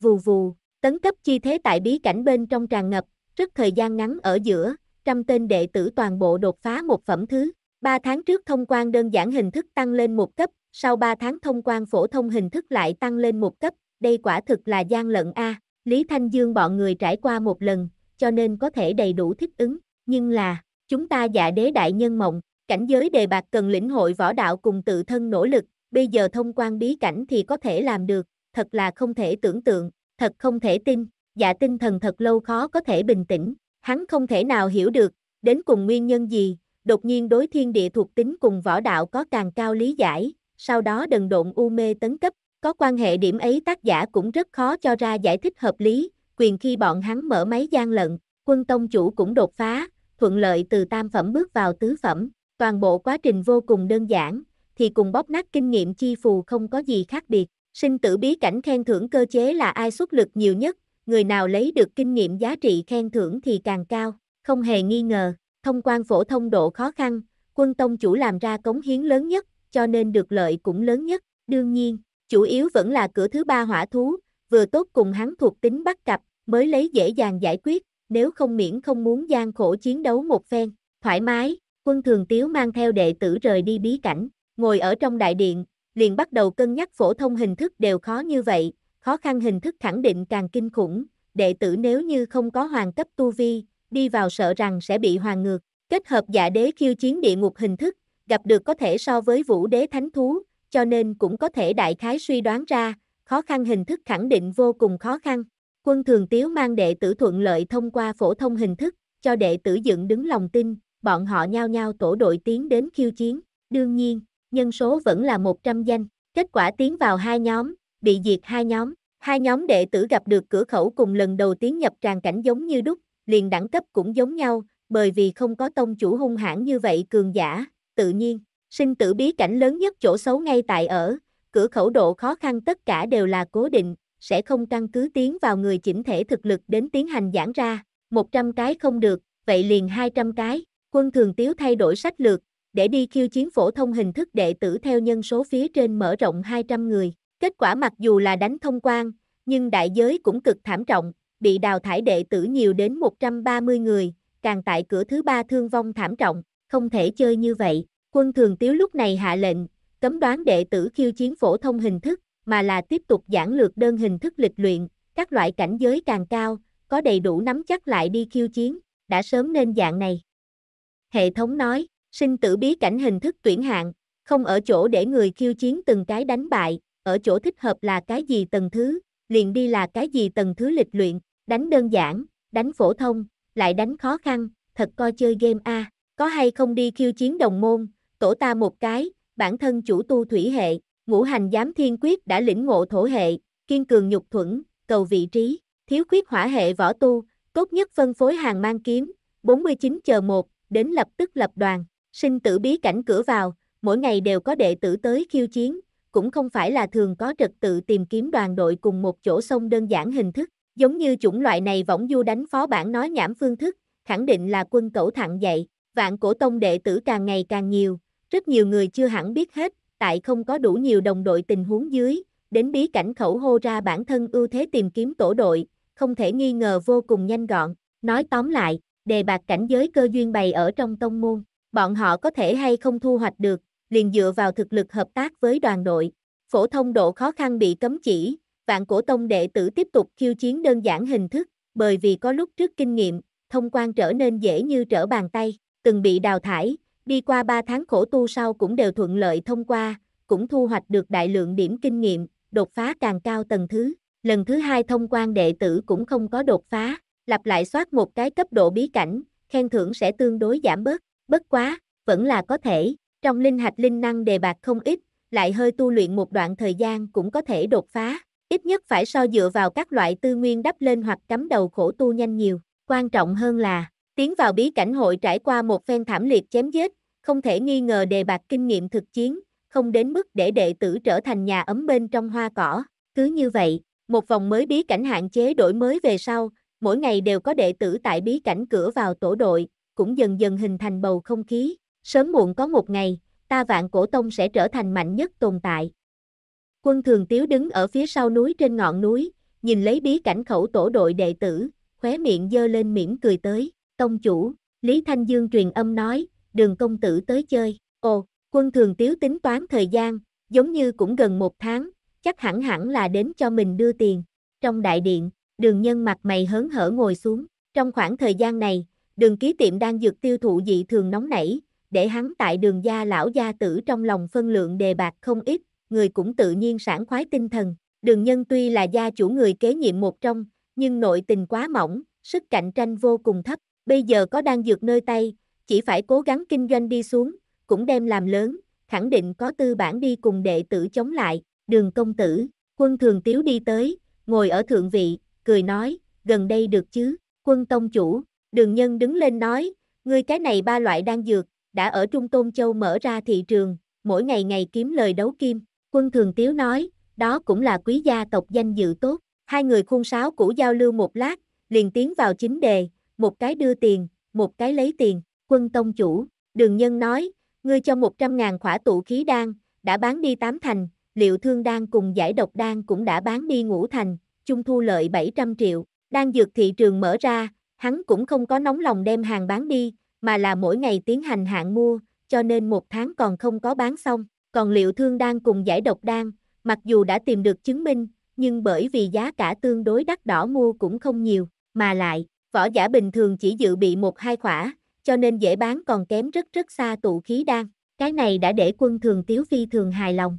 Vù vù, tấn cấp chi thế tại bí cảnh bên trong tràn ngập, rất thời gian ngắn ở giữa, Trăm tên đệ tử toàn bộ đột phá một phẩm thứ. 3 tháng trước thông quan đơn giản hình thức tăng lên một cấp, sau 3 tháng thông quan phổ thông hình thức lại tăng lên một cấp, đây quả thực là gian lận A. Lý Thanh Dương bọn người trải qua một lần, cho nên có thể đầy đủ thích ứng, nhưng là, chúng ta giả dạ đế đại nhân mộng, cảnh giới đề bạc cần lĩnh hội võ đạo cùng tự thân nỗ lực, bây giờ thông quan bí cảnh thì có thể làm được, thật là không thể tưởng tượng, thật không thể tin, Giả dạ tinh thần thật lâu khó có thể bình tĩnh, Hắn không thể nào hiểu được, đến cùng nguyên nhân gì, đột nhiên đối thiên địa thuộc tính cùng võ đạo có càng cao lý giải, sau đó đần độn u mê tấn cấp, có quan hệ điểm ấy tác giả cũng rất khó cho ra giải thích hợp lý, quyền khi bọn hắn mở máy gian lận, quân tông chủ cũng đột phá, thuận lợi từ tam phẩm bước vào tứ phẩm, toàn bộ quá trình vô cùng đơn giản, thì cùng bóp nát kinh nghiệm chi phù không có gì khác biệt, sinh tử bí cảnh khen thưởng cơ chế là ai xuất lực nhiều nhất, người nào lấy được kinh nghiệm giá trị khen thưởng thì càng cao, không hề nghi ngờ, thông quan phổ thông độ khó khăn, quân tông chủ làm ra cống hiến lớn nhất, cho nên được lợi cũng lớn nhất, đương nhiên, chủ yếu vẫn là cửa thứ ba hỏa thú, vừa tốt cùng hắn thuộc tính bắt cặp, mới lấy dễ dàng giải quyết, nếu không miễn không muốn gian khổ chiến đấu một phen, thoải mái, quân thường tiếu mang theo đệ tử rời đi bí cảnh, ngồi ở trong đại điện, liền bắt đầu cân nhắc phổ thông hình thức đều khó như vậy, Khó khăn hình thức khẳng định càng kinh khủng, đệ tử nếu như không có hoàng cấp tu vi, đi vào sợ rằng sẽ bị hoàn ngược. Kết hợp giả đế khiêu chiến địa ngục hình thức, gặp được có thể so với vũ đế thánh thú, cho nên cũng có thể đại khái suy đoán ra, khó khăn hình thức khẳng định vô cùng khó khăn. Quân thường tiếu mang đệ tử thuận lợi thông qua phổ thông hình thức, cho đệ tử dựng đứng lòng tin, bọn họ nhao nhau tổ đội tiến đến khiêu chiến. Đương nhiên, nhân số vẫn là 100 danh, kết quả tiến vào hai nhóm, bị diệt hai nhóm. Hai nhóm đệ tử gặp được cửa khẩu cùng lần đầu tiến nhập tràn cảnh giống như đúc, liền đẳng cấp cũng giống nhau, bởi vì không có tông chủ hung hãn như vậy cường giả, tự nhiên, sinh tử bí cảnh lớn nhất chỗ xấu ngay tại ở, cửa khẩu độ khó khăn tất cả đều là cố định, sẽ không căn cứ tiến vào người chỉnh thể thực lực đến tiến hành giảng ra, 100 cái không được, vậy liền 200 cái, quân thường tiếu thay đổi sách lược, để đi khiêu chiến phổ thông hình thức đệ tử theo nhân số phía trên mở rộng 200 người, Kết quả mặc dù là đánh thông quan, nhưng đại giới cũng cực thảm trọng, bị đào thải đệ tử nhiều đến 130 người, càng tại cửa thứ ba thương vong thảm trọng, không thể chơi như vậy. Quân thường tiếu lúc này hạ lệnh, cấm đoán đệ tử khiêu chiến phổ thông hình thức, mà là tiếp tục giảng lược đơn hình thức lịch luyện, các loại cảnh giới càng cao, có đầy đủ nắm chắc lại đi khiêu chiến, đã sớm nên dạng này. Hệ thống nói, sinh tử bí cảnh hình thức tuyển hạng, không ở chỗ để người khiêu chiến từng cái đánh bại, ở chỗ thích hợp là cái gì tầng thứ, liền đi là cái gì tầng thứ lịch luyện, đánh đơn giản, đánh phổ thông, lại đánh khó khăn, thật coi chơi game A, có hay không đi khiêu chiến đồng môn, tổ ta một cái, bản thân chủ tu thủy hệ, ngũ hành giám thiên quyết đã lĩnh ngộ thổ hệ, kiên cường nhục thuẫn, cầu vị trí, thiếu khuyết hỏa hệ võ tu, tốt nhất phân phối hàng mang kiếm, 49 chờ 1, đến lập tức lập đoàn, sinh tử bí cảnh cửa vào, mỗi ngày đều có đệ tử tới khiêu chiến, cũng không phải là thường có trật tự tìm kiếm đoàn đội cùng một chỗ sông đơn giản hình thức, giống như chủng loại này võng du đánh phó bản nói nhảm phương thức, khẳng định là quân cẩu thẳng dậy vạn cổ tông đệ tử càng ngày càng nhiều, rất nhiều người chưa hẳn biết hết, tại không có đủ nhiều đồng đội tình huống dưới, đến bí cảnh khẩu hô ra bản thân ưu thế tìm kiếm tổ đội, không thể nghi ngờ vô cùng nhanh gọn, nói tóm lại, đề bạc cảnh giới cơ duyên bày ở trong tông môn, bọn họ có thể hay không thu hoạch được, liền dựa vào thực lực hợp tác với đoàn đội. Phổ thông độ khó khăn bị cấm chỉ, vạn cổ tông đệ tử tiếp tục khiêu chiến đơn giản hình thức, bởi vì có lúc trước kinh nghiệm, thông quan trở nên dễ như trở bàn tay, từng bị đào thải, đi qua 3 tháng khổ tu sau cũng đều thuận lợi thông qua, cũng thu hoạch được đại lượng điểm kinh nghiệm, đột phá càng cao tầng thứ. Lần thứ hai thông quan đệ tử cũng không có đột phá, lặp lại soát một cái cấp độ bí cảnh, khen thưởng sẽ tương đối giảm bớt, bất quá, vẫn là có thể. Trong linh hạch linh năng đề bạc không ít, lại hơi tu luyện một đoạn thời gian cũng có thể đột phá, ít nhất phải so dựa vào các loại tư nguyên đắp lên hoặc cắm đầu khổ tu nhanh nhiều. Quan trọng hơn là, tiến vào bí cảnh hội trải qua một phen thảm liệt chém giết, không thể nghi ngờ đề bạc kinh nghiệm thực chiến, không đến mức để đệ tử trở thành nhà ấm bên trong hoa cỏ. Cứ như vậy, một vòng mới bí cảnh hạn chế đổi mới về sau, mỗi ngày đều có đệ tử tại bí cảnh cửa vào tổ đội, cũng dần dần hình thành bầu không khí. Sớm muộn có một ngày, ta vạn cổ tông sẽ trở thành mạnh nhất tồn tại. Quân thường tiếu đứng ở phía sau núi trên ngọn núi, nhìn lấy bí cảnh khẩu tổ đội đệ tử, khóe miệng dơ lên mỉm cười tới, tông chủ, Lý Thanh Dương truyền âm nói, đường công tử tới chơi, ồ, quân thường tiếu tính toán thời gian, giống như cũng gần một tháng, chắc hẳn hẳn là đến cho mình đưa tiền. Trong đại điện, đường nhân mặt mày hớn hở ngồi xuống, trong khoảng thời gian này, đường ký tiệm đang dược tiêu thụ dị thường nóng nảy, để hắn tại đường gia lão gia tử trong lòng phân lượng đề bạc không ít, người cũng tự nhiên sản khoái tinh thần. Đường nhân tuy là gia chủ người kế nhiệm một trong, nhưng nội tình quá mỏng, sức cạnh tranh vô cùng thấp. Bây giờ có đang dược nơi tay, chỉ phải cố gắng kinh doanh đi xuống, cũng đem làm lớn, khẳng định có tư bản đi cùng đệ tử chống lại. Đường công tử, quân thường tiếu đi tới, ngồi ở thượng vị, cười nói, gần đây được chứ, quân tông chủ. Đường nhân đứng lên nói, ngươi cái này ba loại đang dược, đã ở Trung Tôn Châu mở ra thị trường, mỗi ngày ngày kiếm lời đấu kim. Quân Thường Tiếu nói, đó cũng là quý gia tộc danh dự tốt. Hai người khung sáo cũ giao lưu một lát, liền tiến vào chính đề, một cái đưa tiền, một cái lấy tiền. Quân Tông Chủ, Đường Nhân nói, ngươi cho 100.000 khỏa tụ khí đan, đã bán đi tám thành, liệu thương đan cùng giải độc đan cũng đã bán đi ngũ thành, chung thu lợi 700 triệu. Đan dược thị trường mở ra, hắn cũng không có nóng lòng đem hàng bán đi, mà là mỗi ngày tiến hành hạn mua, cho nên một tháng còn không có bán xong. Còn liệu thương đang cùng giải độc đan, mặc dù đã tìm được chứng minh, nhưng bởi vì giá cả tương đối đắt đỏ mua cũng không nhiều, mà lại, võ giả bình thường chỉ dự bị một hai khỏa, cho nên dễ bán còn kém rất rất xa tụ khí đan. Cái này đã để quân thường tiếu phi thường hài lòng.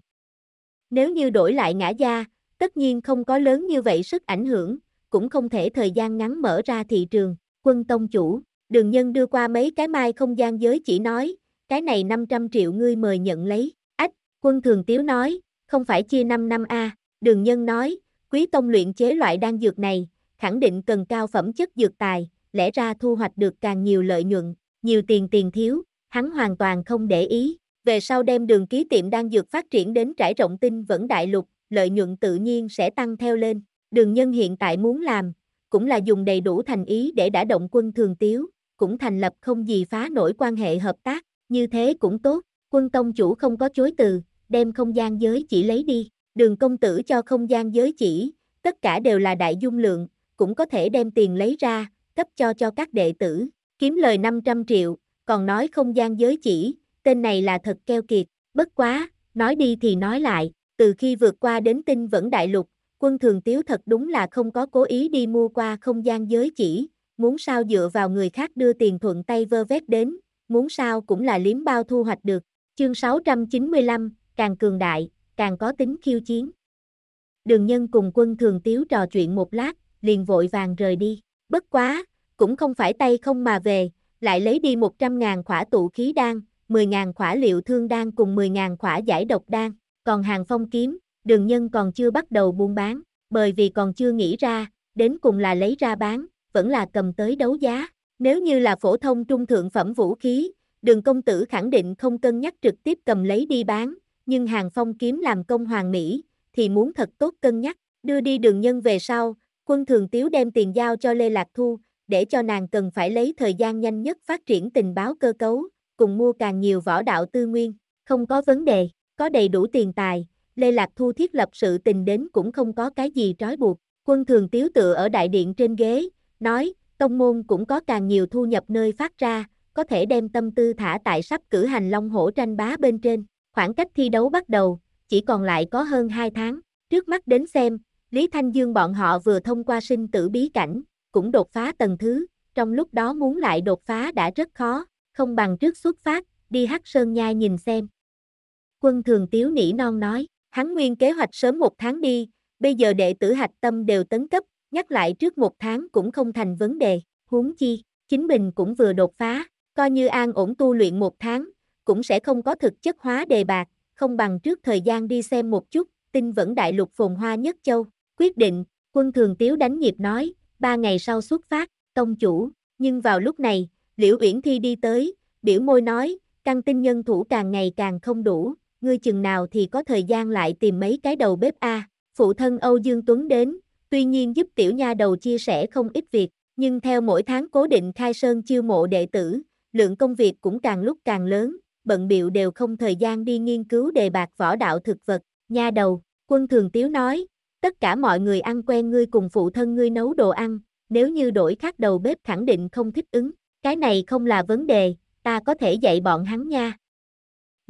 Nếu như đổi lại ngã gia, tất nhiên không có lớn như vậy sức ảnh hưởng, cũng không thể thời gian ngắn mở ra thị trường, quân tông chủ, Đường nhân đưa qua mấy cái mai không gian giới chỉ nói, cái này 500 triệu ngươi mời nhận lấy. Ách, quân thường tiếu nói, không phải chia 5 năm a Đường nhân nói, quý tông luyện chế loại đan dược này, khẳng định cần cao phẩm chất dược tài, lẽ ra thu hoạch được càng nhiều lợi nhuận, nhiều tiền tiền thiếu, hắn hoàn toàn không để ý. Về sau đem đường ký tiệm đan dược phát triển đến trải rộng tinh vẫn đại lục, lợi nhuận tự nhiên sẽ tăng theo lên. Đường nhân hiện tại muốn làm, cũng là dùng đầy đủ thành ý để đã động quân thường tiếu, cũng thành lập không gì phá nổi quan hệ hợp tác, như thế cũng tốt, quân tông chủ không có chối từ, đem không gian giới chỉ lấy đi, đường công tử cho không gian giới chỉ, tất cả đều là đại dung lượng, cũng có thể đem tiền lấy ra, cấp cho cho các đệ tử, kiếm lời 500 triệu, còn nói không gian giới chỉ, tên này là thật keo kiệt, bất quá, nói đi thì nói lại, từ khi vượt qua đến tinh vẫn đại lục, quân thường tiếu thật đúng là không có cố ý đi mua qua không gian giới chỉ, muốn sao dựa vào người khác đưa tiền thuận tay vơ vét đến, muốn sao cũng là liếm bao thu hoạch được. Chương 695, càng cường đại, càng có tính khiêu chiến. Đường nhân cùng quân thường tiếu trò chuyện một lát, liền vội vàng rời đi. Bất quá, cũng không phải tay không mà về, lại lấy đi 100.000 khỏa tụ khí đan, 10.000 khỏa liệu thương đan cùng 10.000 khỏa giải độc đan. Còn hàng phong kiếm, đường nhân còn chưa bắt đầu buôn bán, bởi vì còn chưa nghĩ ra, đến cùng là lấy ra bán, vẫn là cầm tới đấu giá. Nếu như là phổ thông trung thượng phẩm vũ khí, đường công tử khẳng định không cân nhắc trực tiếp cầm lấy đi bán, nhưng hàng phong kiếm làm công hoàng Mỹ, thì muốn thật tốt cân nhắc, đưa đi đường nhân về sau, quân thường tiếu đem tiền giao cho Lê Lạc Thu, để cho nàng cần phải lấy thời gian nhanh nhất phát triển tình báo cơ cấu, cùng mua càng nhiều võ đạo tư nguyên, không có vấn đề, có đầy đủ tiền tài, Lê Lạc Thu thiết lập sự tình đến cũng không có cái gì trói buộc. Quân thường tiếu tựa ở đại điện trên ghế, nói, tông môn cũng có càng nhiều thu nhập nơi phát ra, có thể đem tâm tư thả tại sắp cử hành long hổ tranh bá bên trên. Khoảng cách thi đấu bắt đầu, chỉ còn lại có hơn 2 tháng. Trước mắt đến xem, Lý Thanh Dương bọn họ vừa thông qua sinh tử bí cảnh, cũng đột phá tầng thứ, trong lúc đó muốn lại đột phá đã rất khó, không bằng trước xuất phát, đi hắc sơn nhai nhìn xem. Quân thường tiếu nỉ non nói, Hắn nguyên kế hoạch sớm một tháng đi, bây giờ đệ tử hạch tâm đều tấn cấp, nhắc lại trước một tháng cũng không thành vấn đề, huống chi, chính mình cũng vừa đột phá, coi như an ổn tu luyện một tháng, cũng sẽ không có thực chất hóa đề bạc, không bằng trước thời gian đi xem một chút, tin vẫn đại lục phồn hoa nhất châu, quyết định, quân thường tiếu đánh nhịp nói, ba ngày sau xuất phát, tông chủ, nhưng vào lúc này, liễu uyển thi đi tới, biểu môi nói, căn tin nhân thủ càng ngày càng không đủ, ngươi chừng nào thì có thời gian lại tìm mấy cái đầu bếp A, à. phụ thân Âu Dương Tuấn đến, tuy nhiên giúp tiểu nha đầu chia sẻ không ít việc, nhưng theo mỗi tháng cố định khai sơn chiêu mộ đệ tử, lượng công việc cũng càng lúc càng lớn, bận biệu đều không thời gian đi nghiên cứu đề bạc võ đạo thực vật, nha đầu, quân thường tiếu nói, tất cả mọi người ăn quen ngươi cùng phụ thân ngươi nấu đồ ăn, nếu như đổi khác đầu bếp khẳng định không thích ứng, cái này không là vấn đề, ta có thể dạy bọn hắn nha,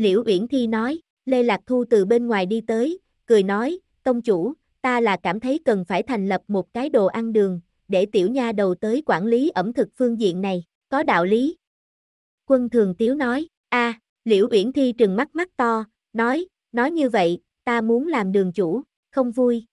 Liễu Uyển Thi nói, Lê Lạc Thu từ bên ngoài đi tới, cười nói, Tông chủ, ta là cảm thấy cần phải thành lập một cái đồ ăn đường, để tiểu nha đầu tới quản lý ẩm thực phương diện này, có đạo lý. Quân Thường Tiếu nói, a Liễu Uyển Thi trừng mắt mắt to, nói, nói như vậy, ta muốn làm đường chủ, không vui.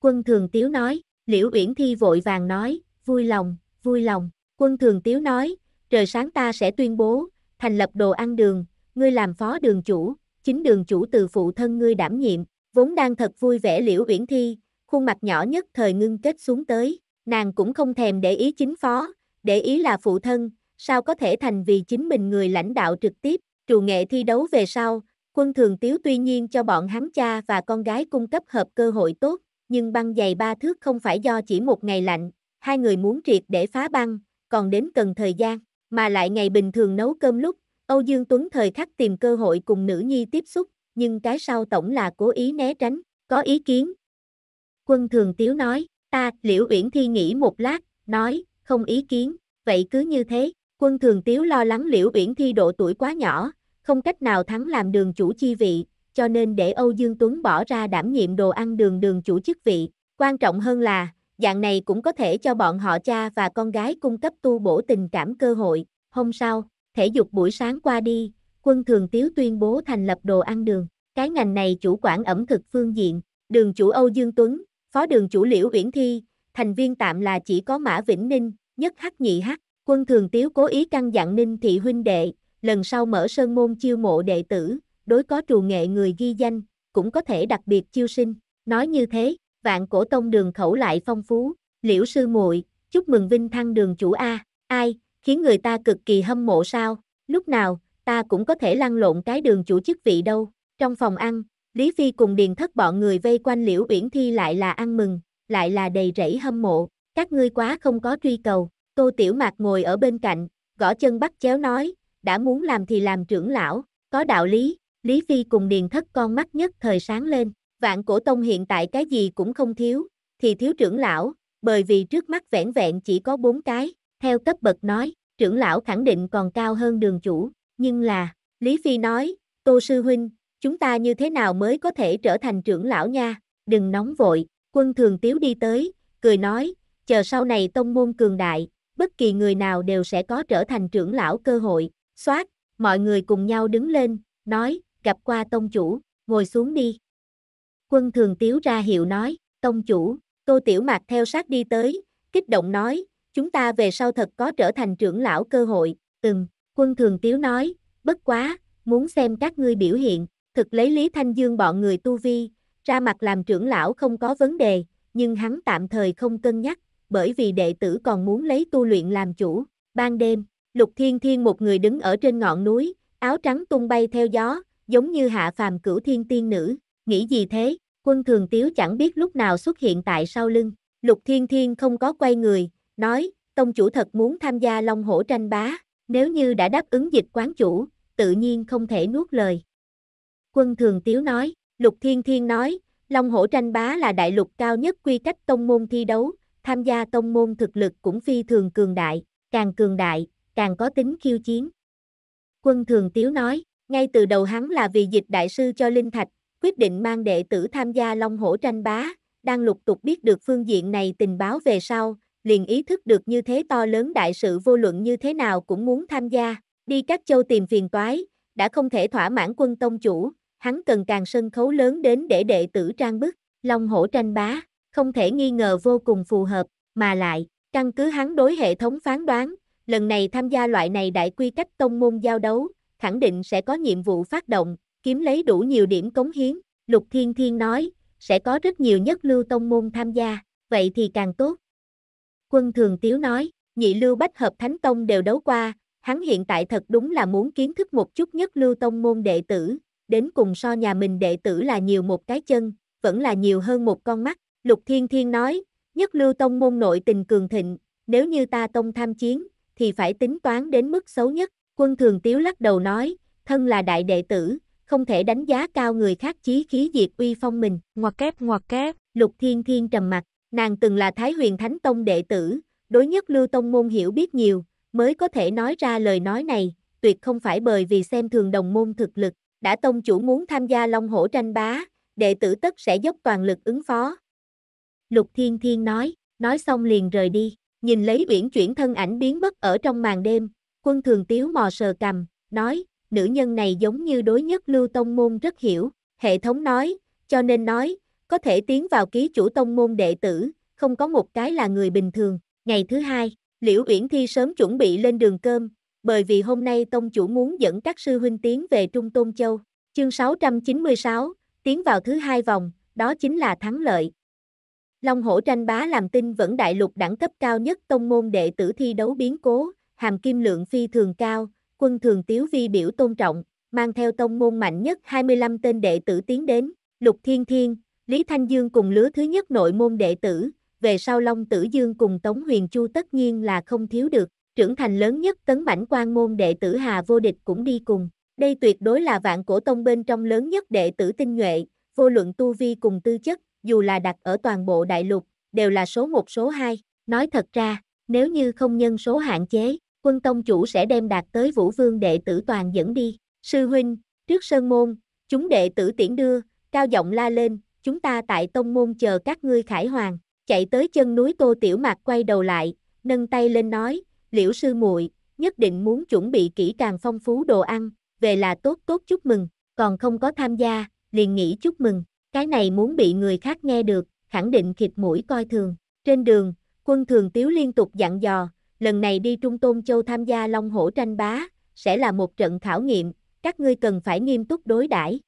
Quân Thường Tiếu nói, Liễu Uyển Thi vội vàng nói, vui lòng, vui lòng. Quân Thường Tiếu nói, trời sáng ta sẽ tuyên bố, thành lập đồ ăn đường, ngươi làm phó đường chủ, chính đường chủ từ phụ thân ngươi đảm nhiệm, vốn đang thật vui vẻ liễu uyển thi, khuôn mặt nhỏ nhất thời ngưng kết xuống tới, nàng cũng không thèm để ý chính phó, để ý là phụ thân, sao có thể thành vì chính mình người lãnh đạo trực tiếp, trù nghệ thi đấu về sau, quân thường tiếu tuy nhiên cho bọn hắn cha và con gái cung cấp hợp cơ hội tốt, nhưng băng dày ba thước không phải do chỉ một ngày lạnh, hai người muốn triệt để phá băng, còn đến cần thời gian, mà lại ngày bình thường nấu cơm lúc, Âu Dương Tuấn thời khắc tìm cơ hội cùng nữ nhi tiếp xúc, nhưng cái sau tổng là cố ý né tránh, có ý kiến. Quân Thường Tiếu nói, ta, Liễu Uyển Thi nghĩ một lát, nói, không ý kiến, vậy cứ như thế. Quân Thường Tiếu lo lắng Liễu Uyển Thi độ tuổi quá nhỏ, không cách nào thắng làm đường chủ chi vị, cho nên để Âu Dương Tuấn bỏ ra đảm nhiệm đồ ăn đường đường chủ chức vị. Quan trọng hơn là, dạng này cũng có thể cho bọn họ cha và con gái cung cấp tu bổ tình cảm cơ hội. Hôm sau, Thể dục buổi sáng qua đi, quân thường tiếu tuyên bố thành lập đồ ăn đường. Cái ngành này chủ quản ẩm thực phương diện, đường chủ Âu Dương Tuấn, phó đường chủ Liễu Uyển Thi, thành viên tạm là chỉ có Mã Vĩnh Ninh, nhất hắc nhị hắc. Quân thường tiếu cố ý căn dặn Ninh Thị huynh đệ, lần sau mở sơn môn chiêu mộ đệ tử, đối có trù nghệ người ghi danh, cũng có thể đặc biệt chiêu sinh. Nói như thế, vạn cổ tông đường khẩu lại phong phú, liễu sư muội chúc mừng vinh thăng đường chủ A, ai, khiến người ta cực kỳ hâm mộ sao, lúc nào, ta cũng có thể lăn lộn cái đường chủ chức vị đâu. Trong phòng ăn, Lý Phi cùng Điền Thất bọn người vây quanh Liễu Uyển Thi lại là ăn mừng, lại là đầy rẫy hâm mộ, các ngươi quá không có truy cầu. Tô Tiểu Mạc ngồi ở bên cạnh, gõ chân bắt chéo nói, đã muốn làm thì làm trưởng lão, có đạo lý, Lý Phi cùng Điền Thất con mắt nhất thời sáng lên, vạn cổ tông hiện tại cái gì cũng không thiếu, thì thiếu trưởng lão, bởi vì trước mắt vẻn vẹn chỉ có bốn cái, theo cấp bậc nói, trưởng lão khẳng định còn cao hơn đường chủ, nhưng là, Lý Phi nói, Tô Sư Huynh, chúng ta như thế nào mới có thể trở thành trưởng lão nha, đừng nóng vội, quân thường tiếu đi tới, cười nói, chờ sau này tông môn cường đại, bất kỳ người nào đều sẽ có trở thành trưởng lão cơ hội, xoát, mọi người cùng nhau đứng lên, nói, gặp qua tông chủ, ngồi xuống đi. Quân thường tiếu ra hiệu nói, tông chủ, tô tiểu mạc theo sát đi tới, kích động nói, chúng ta về sau thật có trở thành trưởng lão cơ hội, từng quân thường tiếu nói, bất quá, muốn xem các ngươi biểu hiện, thực lấy Lý Thanh Dương bọn người tu vi, ra mặt làm trưởng lão không có vấn đề, nhưng hắn tạm thời không cân nhắc, bởi vì đệ tử còn muốn lấy tu luyện làm chủ. Ban đêm, Lục Thiên Thiên một người đứng ở trên ngọn núi, áo trắng tung bay theo gió, giống như hạ phàm cửu thiên tiên nữ, nghĩ gì thế, quân thường tiếu chẳng biết lúc nào xuất hiện tại sau lưng. Lục Thiên Thiên không có quay người, nói, tông chủ thật muốn tham gia Long Hổ tranh bá, nếu như đã đáp ứng dịch quán chủ, tự nhiên không thể nuốt lời. Quân Thường Tiếu nói, Lục Thiên Thiên nói, Long Hổ tranh bá là đại lục cao nhất quy cách tông môn thi đấu, tham gia tông môn thực lực cũng phi thường cường đại, càng cường đại, càng có tính khiêu chiến. Quân Thường Tiếu nói, ngay từ đầu hắn là vì dịch đại sư cho Linh Thạch, quyết định mang đệ tử tham gia Long Hổ tranh bá, đang lục tục biết được phương diện này tình báo về sau, liền ý thức được như thế to lớn đại sự vô luận như thế nào cũng muốn tham gia, đi các châu tìm phiền toái, đã không thể thỏa mãn quân tông chủ, hắn cần càng sân khấu lớn đến để đệ tử trang bức, long hổ tranh bá, không thể nghi ngờ vô cùng phù hợp, mà lại, căn cứ hắn đối hệ thống phán đoán, lần này tham gia loại này đại quy cách tông môn giao đấu, khẳng định sẽ có nhiệm vụ phát động, kiếm lấy đủ nhiều điểm cống hiến, Lục Thiên Thiên nói, sẽ có rất nhiều nhất lưu tông môn tham gia, vậy thì càng tốt, Quân Thường Tiếu nói, nhị lưu bách hợp thánh tông đều đấu qua, hắn hiện tại thật đúng là muốn kiến thức một chút nhất lưu tông môn đệ tử, đến cùng so nhà mình đệ tử là nhiều một cái chân, vẫn là nhiều hơn một con mắt. Lục Thiên Thiên nói, nhất lưu tông môn nội tình cường thịnh, nếu như ta tông tham chiến, thì phải tính toán đến mức xấu nhất. Quân Thường Tiếu lắc đầu nói, thân là đại đệ tử, không thể đánh giá cao người khác chí khí diệt uy phong mình. Ngoạt kép ngoạt kép, Lục Thiên Thiên trầm mặt, Nàng từng là Thái Huyền Thánh Tông đệ tử, đối nhất Lưu Tông môn hiểu biết nhiều, mới có thể nói ra lời nói này, tuyệt không phải bởi vì xem thường đồng môn thực lực, đã tông chủ muốn tham gia Long Hổ tranh bá, đệ tử tất sẽ dốc toàn lực ứng phó. Lục Thiên Thiên nói, nói xong liền rời đi, nhìn lấy uyển chuyển thân ảnh biến mất ở trong màn đêm, quân thường tiếu mò sờ cầm, nói, nữ nhân này giống như đối nhất lưu tông môn rất hiểu, hệ thống nói, cho nên nói, có thể tiến vào ký chủ tông môn đệ tử, không có một cái là người bình thường. Ngày thứ hai, Liễu Uyển Thi sớm chuẩn bị lên đường cơm, bởi vì hôm nay tông chủ muốn dẫn các sư huynh tiến về Trung Tôn Châu. Chương 696, tiến vào thứ hai vòng, đó chính là thắng lợi. Long hổ tranh bá làm tin vẫn đại lục đẳng cấp cao nhất tông môn đệ tử thi đấu biến cố, hàm kim lượng phi thường cao, quân thường tiếu vi biểu tôn trọng, mang theo tông môn mạnh nhất 25 tên đệ tử tiến đến, lục thiên thiên, Lý Thanh Dương cùng lứa thứ nhất nội môn đệ tử, về sau Long Tử Dương cùng Tống Huyền Chu tất nhiên là không thiếu được, trưởng thành lớn nhất tấn bảnh quan môn đệ tử Hà Vô Địch cũng đi cùng. Đây tuyệt đối là vạn cổ tông bên trong lớn nhất đệ tử tinh nhuệ, vô luận tu vi cùng tư chất, dù là đặt ở toàn bộ đại lục, đều là số một số hai. Nói thật ra, nếu như không nhân số hạn chế, quân tông chủ sẽ đem đạt tới vũ vương đệ tử toàn dẫn đi. Sư huynh, trước sơn môn, chúng đệ tử tiễn đưa, cao giọng la lên, chúng ta tại tông môn chờ các ngươi khải hoàng, chạy tới chân núi Tô Tiểu Mạc quay đầu lại, nâng tay lên nói, liễu sư muội nhất định muốn chuẩn bị kỹ càng phong phú đồ ăn, về là tốt tốt chúc mừng, còn không có tham gia, liền nghĩ chúc mừng, cái này muốn bị người khác nghe được, khẳng định khịt mũi coi thường. Trên đường, quân thường tiếu liên tục dặn dò, lần này đi Trung Tôn Châu tham gia Long Hổ tranh bá, sẽ là một trận khảo nghiệm, các ngươi cần phải nghiêm túc đối đãi.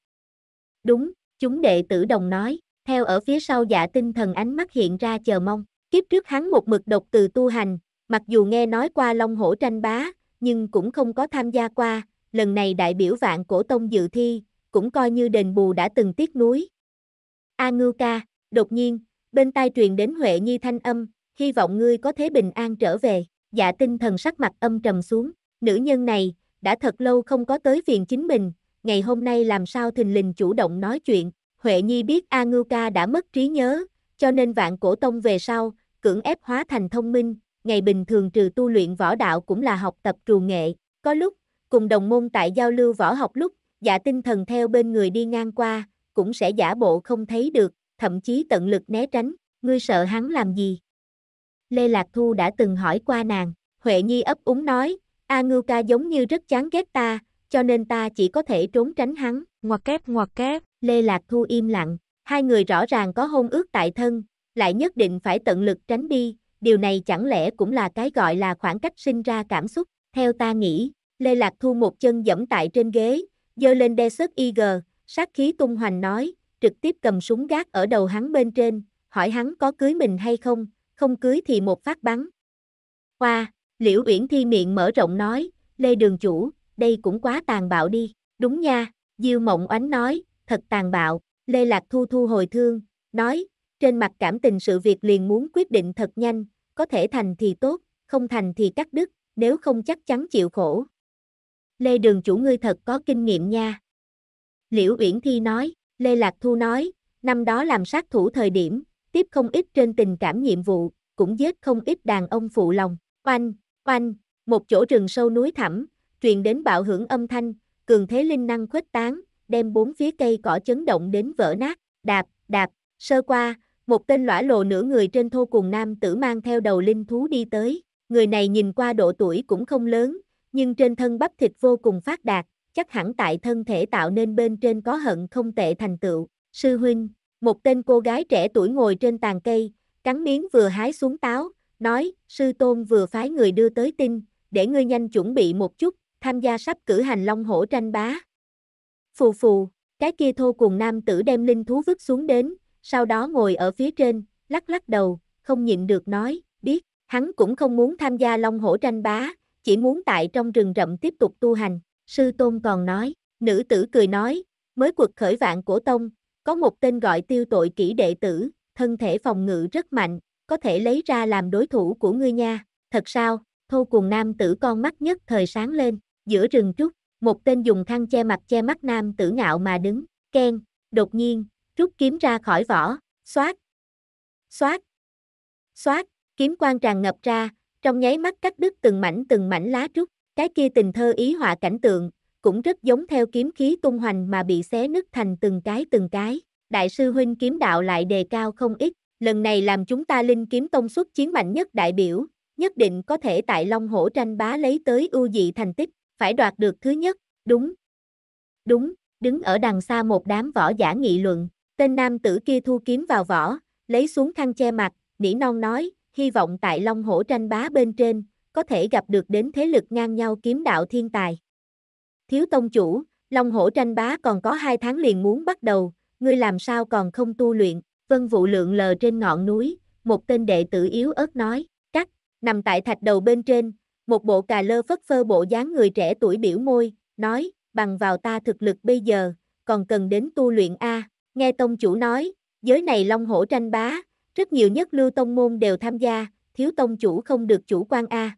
Đúng, Chúng đệ tử đồng nói, theo ở phía sau dạ tinh thần ánh mắt hiện ra chờ mong. Kiếp trước hắn một mực độc từ tu hành, mặc dù nghe nói qua Long Hổ tranh bá, nhưng cũng không có tham gia qua, lần này đại biểu vạn cổ tông dự thi, cũng coi như đền bù đã từng tiếc núi. A Ngưu ca, đột nhiên, bên tai truyền đến Huệ Nhi thanh âm, hy vọng ngươi có thế bình an trở về, dạ tinh thần sắc mặt âm trầm xuống, nữ nhân này, đã thật lâu không có tới phiền chính mình, ngày hôm nay làm sao thình lình chủ động nói chuyện, Huệ Nhi biết A Ngưu Ca đã mất trí nhớ, cho nên vạn cổ tông về sau, cưỡng ép hóa thành thông minh, ngày bình thường trừ tu luyện võ đạo cũng là học tập trù nghệ, có lúc, cùng đồng môn tại giao lưu võ học lúc, giả dạ tinh thần theo bên người đi ngang qua, cũng sẽ giả bộ không thấy được, thậm chí tận lực né tránh, ngươi sợ hắn làm gì? Lê Lạc Thu đã từng hỏi qua nàng, Huệ Nhi ấp úng nói, A Ngưu Ca giống như rất chán ghét ta, cho nên ta chỉ có thể trốn tránh hắn. Ngoặc kép ngoặc kép, Lê Lạc Thu im lặng, hai người rõ ràng có hôn ước tại thân, lại nhất định phải tận lực tránh đi, điều này chẳng lẽ cũng là cái gọi là khoảng cách sinh ra cảm xúc. Theo ta nghĩ, Lê Lạc Thu một chân dẫm tại trên ghế, dơ lên đe sớt Eager, sát khí tung hoành nói, trực tiếp cầm súng gác ở đầu hắn bên trên, hỏi hắn có cưới mình hay không, không cưới thì một phát bắn. Hoa, Liễu Uyển Thi miệng mở rộng nói, Lê Đường Chủ, đây cũng quá tàn bạo đi, đúng nha, Diêu Mộng Oánh nói, thật tàn bạo, Lê Lạc Thu thu hồi thương, nói, trên mặt cảm tình sự việc liền muốn quyết định thật nhanh, có thể thành thì tốt, không thành thì cắt đứt, nếu không chắc chắn chịu khổ. Lê Đường chủ ngươi thật có kinh nghiệm nha. Liễu Uyển Thi nói, Lê Lạc Thu nói, năm đó làm sát thủ thời điểm, tiếp không ít trên tình cảm nhiệm vụ, cũng giết không ít đàn ông phụ lòng, oanh, oanh, một chỗ rừng sâu núi thẳm, truyền đến bạo hưởng âm thanh, cường thế linh năng khuếch tán, đem bốn phía cây cỏ chấn động đến vỡ nát, đạp, đạp, sơ qua, một tên lõa lồ nửa người trên thô cùng nam tử mang theo đầu linh thú đi tới, người này nhìn qua độ tuổi cũng không lớn, nhưng trên thân bắp thịt vô cùng phát đạt, chắc hẳn tại thân thể tạo nên bên trên có hận không tệ thành tựu, sư huynh, một tên cô gái trẻ tuổi ngồi trên tàn cây, cắn miếng vừa hái xuống táo, nói, sư tôn vừa phái người đưa tới tin, để ngươi nhanh chuẩn bị một chút, tham gia sắp cử hành Long Hổ tranh bá. Phù phù, cái kia thô cùng nam tử đem linh thú vứt xuống đến, sau đó ngồi ở phía trên, lắc lắc đầu, không nhịn được nói, biết, hắn cũng không muốn tham gia Long Hổ tranh bá, chỉ muốn tại trong rừng rậm tiếp tục tu hành. Sư Tôn còn nói, nữ tử cười nói, mới cuộc khởi vạn cổ tông, có một tên gọi tiêu tội kỹ đệ tử, thân thể phòng ngự rất mạnh, có thể lấy ra làm đối thủ của ngươi nha, thật sao, thô cùng nam tử con mắt nhất thời sáng lên, Giữa rừng trúc, một tên dùng khăn che mặt che mắt nam tử ngạo mà đứng, ken. đột nhiên, rút kiếm ra khỏi vỏ, xoát, xoát, xoát, kiếm quang tràn ngập ra, trong nháy mắt cắt đứt từng mảnh từng mảnh lá trúc, cái kia tình thơ ý họa cảnh tượng, cũng rất giống theo kiếm khí tung hoành mà bị xé nứt thành từng cái từng cái. Đại sư huynh kiếm đạo lại đề cao không ít, lần này làm chúng ta linh kiếm tông xuất chiến mạnh nhất đại biểu, nhất định có thể tại Long Hổ tranh bá lấy tới ưu dị thành tích phải đoạt được thứ nhất, đúng. Đúng, đứng ở đằng xa một đám võ giả nghị luận, tên nam tử kia thu kiếm vào vỏ, lấy xuống khăn che mặt, nỉ non nói, hy vọng tại Long Hổ tranh bá bên trên, có thể gặp được đến thế lực ngang nhau kiếm đạo thiên tài. Thiếu tông chủ, Long Hổ tranh bá còn có hai tháng liền muốn bắt đầu, ngươi làm sao còn không tu luyện, vân vụ lượng lờ trên ngọn núi, một tên đệ tử yếu ớt nói, cắt, nằm tại thạch đầu bên trên, một bộ cà lơ phất phơ bộ dáng người trẻ tuổi biểu môi, nói, bằng vào ta thực lực bây giờ, còn cần đến tu luyện A. Nghe tông chủ nói, giới này long hổ tranh bá, rất nhiều nhất lưu tông môn đều tham gia, thiếu tông chủ không được chủ quan A.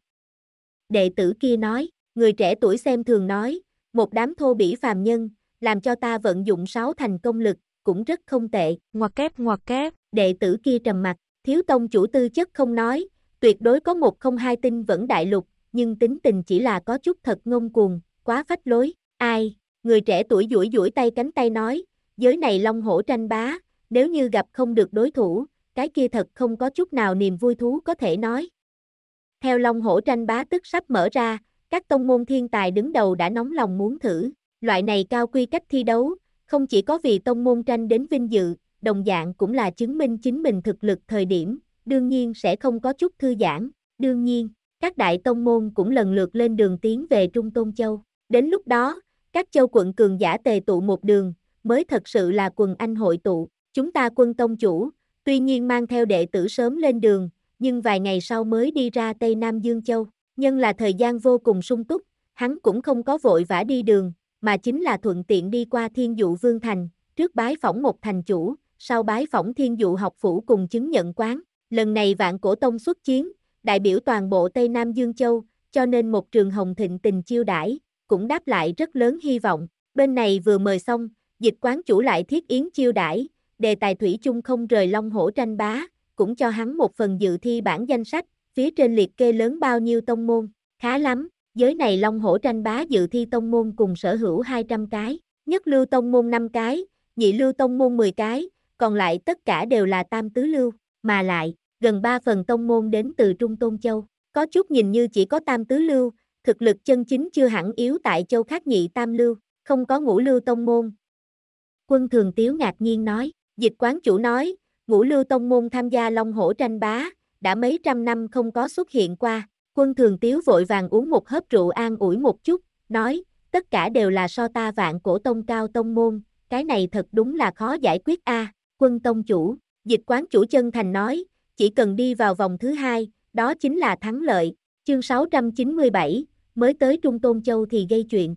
Đệ tử kia nói, người trẻ tuổi xem thường nói, một đám thô bỉ phàm nhân, làm cho ta vận dụng sáu thành công lực, cũng rất không tệ. Ngoạt kép ngoạt kép, đệ tử kia trầm mặt, thiếu tông chủ tư chất không nói, tuyệt đối có một không hai tinh vẫn đại lục, nhưng tính tình chỉ là có chút thật ngông cuồng, quá phách lối. Ai, người trẻ tuổi duỗi duỗi tay cánh tay nói, giới này long hổ tranh bá, nếu như gặp không được đối thủ, cái kia thật không có chút nào niềm vui thú có thể nói. Theo long hổ tranh bá tức sắp mở ra, các tông môn thiên tài đứng đầu đã nóng lòng muốn thử, loại này cao quy cách thi đấu, không chỉ có vì tông môn tranh đến vinh dự, đồng dạng cũng là chứng minh chính mình thực lực thời điểm, đương nhiên sẽ không có chút thư giãn, đương nhiên, các đại tông môn cũng lần lượt lên đường tiến về Trung Tôn Châu. Đến lúc đó, các châu quận cường giả tề tụ một đường, mới thật sự là quần anh hội tụ. Chúng ta quân tông chủ, tuy nhiên mang theo đệ tử sớm lên đường, nhưng vài ngày sau mới đi ra Tây Nam Dương Châu. Nhân là thời gian vô cùng sung túc, hắn cũng không có vội vã đi đường, mà chính là thuận tiện đi qua Thiên Dụ Vương Thành, trước bái phỏng một thành chủ, sau bái phỏng Thiên Dụ học phủ cùng chứng nhận quán. Lần này vạn cổ tông xuất chiến, đại biểu toàn bộ Tây Nam Dương Châu, cho nên một trường hồng thịnh tình chiêu đãi cũng đáp lại rất lớn hy vọng. Bên này vừa mời xong, dịch quán chủ lại thiết yến chiêu đãi đề tài thủy chung không rời long hổ tranh bá, cũng cho hắn một phần dự thi bản danh sách, phía trên liệt kê lớn bao nhiêu tông môn, khá lắm, giới này long hổ tranh bá dự thi tông môn cùng sở hữu 200 cái, nhất lưu tông môn 5 cái, nhị lưu tông môn 10 cái, còn lại tất cả đều là tam tứ lưu, mà lại, gần 3 phần tông môn đến từ Trung Tôn Châu. Có chút nhìn như chỉ có tam tứ lưu, thực lực chân chính chưa hẳn yếu tại châu khác nhị tam lưu, không có ngũ lưu tông môn. Quân Thường Tiếu ngạc nhiên nói, dịch quán chủ nói, ngũ lưu tông môn tham gia Long Hổ tranh bá, đã mấy trăm năm không có xuất hiện qua. Quân Thường Tiếu vội vàng uống một hớp rượu an ủi một chút, nói, tất cả đều là so ta vạn cổ tông cao tông môn, cái này thật đúng là khó giải quyết a. Quân tông chủ, dịch quán chủ chân thành nói, chỉ cần đi vào vòng thứ hai, đó chính là thắng lợi. Chương 697, mới tới Trung Tôn Châu thì gây chuyện.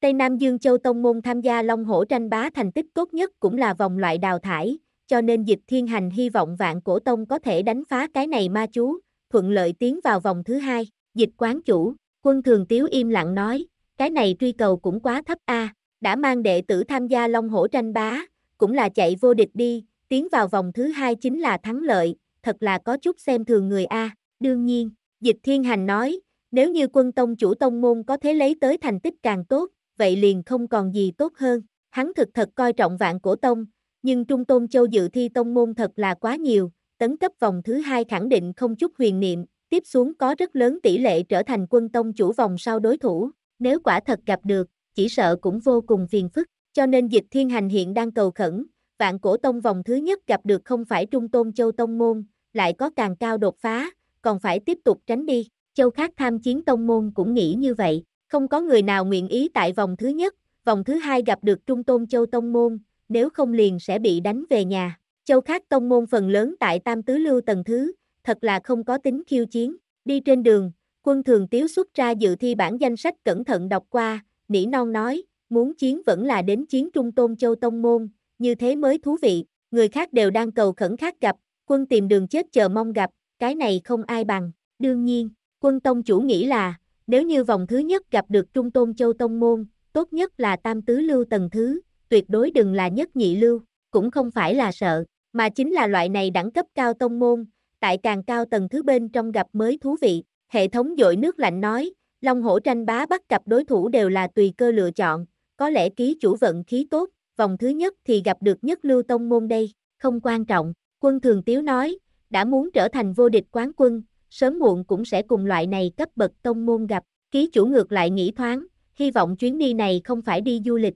Tây Nam Dương Châu Tông Môn tham gia Long Hổ tranh bá thành tích tốt nhất cũng là vòng loại đào thải, cho nên dịch thiên hành hy vọng vạn cổ tông có thể đánh phá cái này ma chú, thuận lợi tiến vào vòng thứ hai. Dịch quán chủ, quân thường tiếu im lặng nói, cái này truy cầu cũng quá thấp a à, đã mang đệ tử tham gia Long Hổ tranh bá, cũng là chạy vô địch đi, tiến vào vòng thứ hai chính là thắng lợi, thật là có chút xem thường người A. Đương nhiên, Dịch Thiên Hành nói, nếu như quân tông chủ tông môn có thể lấy tới thành tích càng tốt, vậy liền không còn gì tốt hơn. Hắn thực thật coi trọng vạn cổ tông, nhưng Trung Tôn Châu dự thi tông môn thật là quá nhiều, tấn cấp vòng thứ hai khẳng định không chút huyền niệm, tiếp xuống có rất lớn tỷ lệ trở thành quân tông chủ vòng sau đối thủ, nếu quả thật gặp được, chỉ sợ cũng vô cùng phiền phức, cho nên dịch thiên hành hiện đang cầu khẩn, vạn cổ tông vòng thứ nhất gặp được không phải trung tôn châu tông môn, lại có càng cao đột phá, còn phải tiếp tục tránh đi. Châu khác tham chiến tông môn cũng nghĩ như vậy, không có người nào nguyện ý tại vòng thứ nhất, vòng thứ hai gặp được trung tôn châu tông môn, nếu không liền sẽ bị đánh về nhà. Châu khác tông môn phần lớn tại tam tứ lưu tầng thứ, thật là không có tính khiêu chiến. Đi trên đường, quân thường tiếu xuất ra dự thi bản danh sách cẩn thận đọc qua, nỉ non nói, muốn chiến vẫn là đến chiến trung tôn châu tông môn, như thế mới thú vị, người khác đều đang cầu khẩn khát gặp, quân tìm đường chết chờ mong gặp, cái này không ai bằng, đương nhiên, quân tông chủ nghĩ là, nếu như vòng thứ nhất gặp được trung tôn châu tông môn, tốt nhất là tam tứ lưu tầng thứ, tuyệt đối đừng là nhất nhị lưu, cũng không phải là sợ, mà chính là loại này đẳng cấp cao tông môn, tại càng cao tầng thứ bên trong gặp mới thú vị, hệ thống dội nước lạnh nói, Long hổ tranh bá bắt cặp đối thủ đều là tùy cơ lựa chọn, có lẽ ký chủ vận khí tốt, vòng thứ nhất thì gặp được nhất lưu tông môn đây, không quan trọng, quân thường tiếu nói, đã muốn trở thành vô địch quán quân, sớm muộn cũng sẽ cùng loại này cấp bậc tông môn gặp, ký chủ ngược lại nghĩ thoáng, hy vọng chuyến đi này không phải đi du lịch.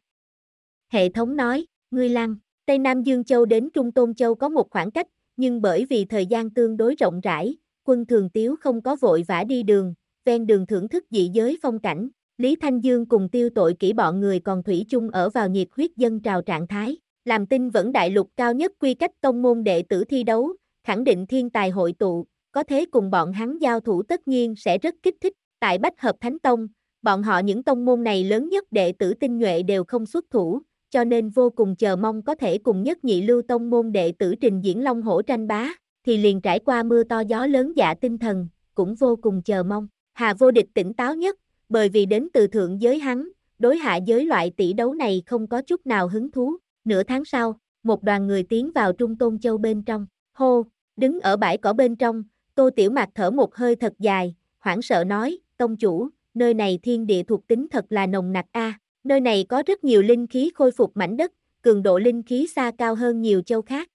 Hệ thống nói, ngươi lăng, Tây Nam Dương Châu đến Trung Tôn Châu có một khoảng cách, nhưng bởi vì thời gian tương đối rộng rãi, quân thường tiếu không có vội vã đi đường, ven đường thưởng thức dị giới phong cảnh, Lý Thanh Dương cùng tiêu tội kỹ bọn người còn Thủy chung ở vào nhiệt huyết dân trào trạng thái, làm tin vẫn đại lục cao nhất quy cách tông môn đệ tử thi đấu, khẳng định thiên tài hội tụ, có thế cùng bọn hắn giao thủ tất nhiên sẽ rất kích thích, tại Bách Hợp Thánh Tông, bọn họ những tông môn này lớn nhất đệ tử tinh nhuệ đều không xuất thủ, cho nên vô cùng chờ mong có thể cùng nhất nhị lưu tông môn đệ tử trình diễn long hổ tranh bá, thì liền trải qua mưa to gió lớn dạ tinh thần, cũng vô cùng chờ mong. Hà vô địch tỉnh táo nhất, bởi vì đến từ thượng giới hắn, đối hạ giới loại tỷ đấu này không có chút nào hứng thú. Nửa tháng sau, một đoàn người tiến vào Trung Tôn Châu bên trong, hô, đứng ở bãi cỏ bên trong, Tô Tiểu Mạc thở một hơi thật dài, hoảng sợ nói, Tông chủ, nơi này thiên địa thuộc tính thật là nồng nặc a, nơi này có rất nhiều linh khí khôi phục mảnh đất, cường độ linh khí xa cao hơn nhiều châu khác.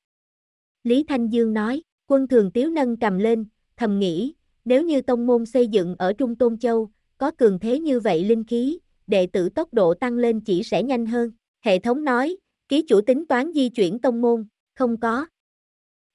Lý Thanh Dương nói, quân thường tiếu nâng cầm lên, thầm nghĩ, nếu như tông môn xây dựng ở Trung Tôn Châu, có cường thế như vậy linh khí, đệ tử tốc độ tăng lên chỉ sẽ nhanh hơn. Hệ thống nói, ký chủ tính toán di chuyển tông môn, không có.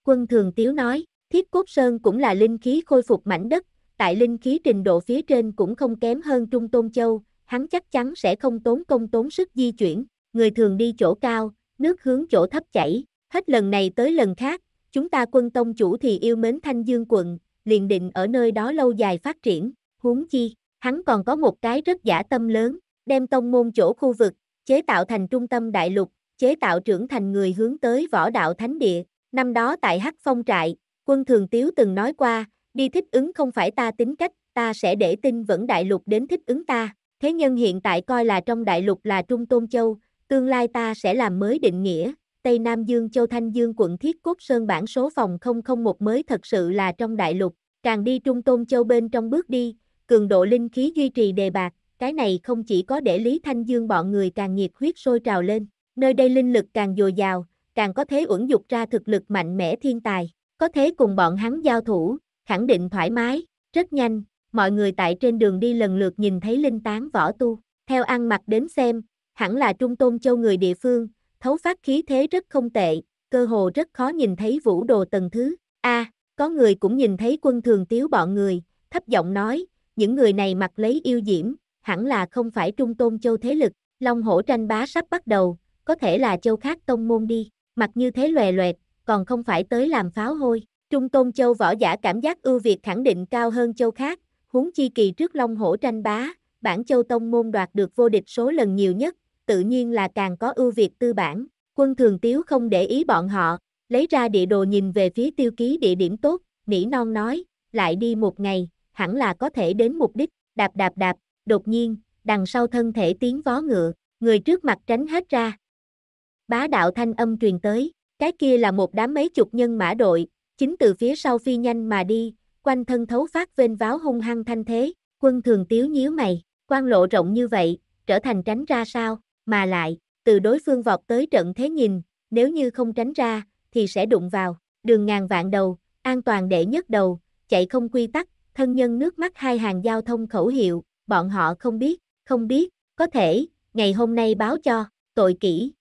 Quân Thường Tiếu nói, Thiết Cốt Sơn cũng là linh khí khôi phục mảnh đất, tại linh khí trình độ phía trên cũng không kém hơn Trung Tôn Châu, hắn chắc chắn sẽ không tốn công tốn sức di chuyển, người thường đi chỗ cao, nước hướng chỗ thấp chảy, hết lần này tới lần khác, chúng ta quân tông chủ thì yêu mến Thanh Dương quận, liền định ở nơi đó lâu dài phát triển, huống chi hắn còn có một cái rất giả tâm lớn, đem tông môn chỗ khu vực, chế tạo thành trung tâm đại lục, chế tạo trưởng thành người hướng tới võ đạo thánh địa. Năm đó tại Hắc Phong Trại, quân thường tiếu từng nói qua, đi thích ứng không phải ta tính cách, ta sẽ để tin vẫn đại lục đến thích ứng ta. Thế nhân hiện tại coi là trong đại lục là Trung Tôn Châu, tương lai ta sẽ làm mới định nghĩa. Tây Nam Dương Châu Thanh Dương quận Thiết quốc Sơn bản số phòng 001 mới thật sự là trong đại lục. Càng đi Trung Tôn Châu bên trong bước đi, cường độ linh khí duy trì đề bạc, cái này không chỉ có để Lý Thanh Dương bọn người càng nhiệt huyết sôi trào lên, nơi đây linh lực càng dồi dào, càng có thế ẩn dục ra thực lực mạnh mẽ thiên tài, có thế cùng bọn hắn giao thủ, khẳng định thoải mái, rất nhanh, mọi người tại trên đường đi lần lượt nhìn thấy linh tán võ tu, theo ăn mặc đến xem, hẳn là trung tôn châu người địa phương, thấu phát khí thế rất không tệ, cơ hồ rất khó nhìn thấy vũ đồ tầng thứ, a có người cũng nhìn thấy quân thường tiếu bọn người, thấp giọng nói, những người này mặc lấy yêu diễm, hẳn là không phải trung tôn châu thế lực, Long hổ tranh bá sắp bắt đầu, có thể là châu khác tông môn đi, mặc như thế lòe loẹt, còn không phải tới làm pháo hôi. Trung tôn châu võ giả cảm giác ưu việt khẳng định cao hơn châu khác, huống chi kỳ trước Long hổ tranh bá, bản châu tông môn đoạt được vô địch số lần nhiều nhất, tự nhiên là càng có ưu việt tư bản. Quân thường tiếu không để ý bọn họ, lấy ra địa đồ nhìn về phía tiêu ký địa điểm tốt, nỉ non nói, lại đi một ngày, hẳn là có thể đến mục đích, đạp đạp đạp, đột nhiên, đằng sau thân thể tiếng vó ngựa, người trước mặt tránh hết ra. Bá đạo thanh âm truyền tới, cái kia là một đám mấy chục nhân mã đội, chính từ phía sau phi nhanh mà đi, quanh thân thấu phát vên váo hung hăng thanh thế, quân thường tiếu nhíu mày, quan lộ rộng như vậy, trở thành tránh ra sao, mà lại, từ đối phương vọt tới trận thế nhìn, nếu như không tránh ra, thì sẽ đụng vào, đường ngàn vạn đầu, an toàn đệ nhất đầu, chạy không quy tắc, thân nhân nước mắt hai hàng giao thông khẩu hiệu, bọn họ không biết, không biết, có thể, ngày hôm nay báo cho, tội kỹ.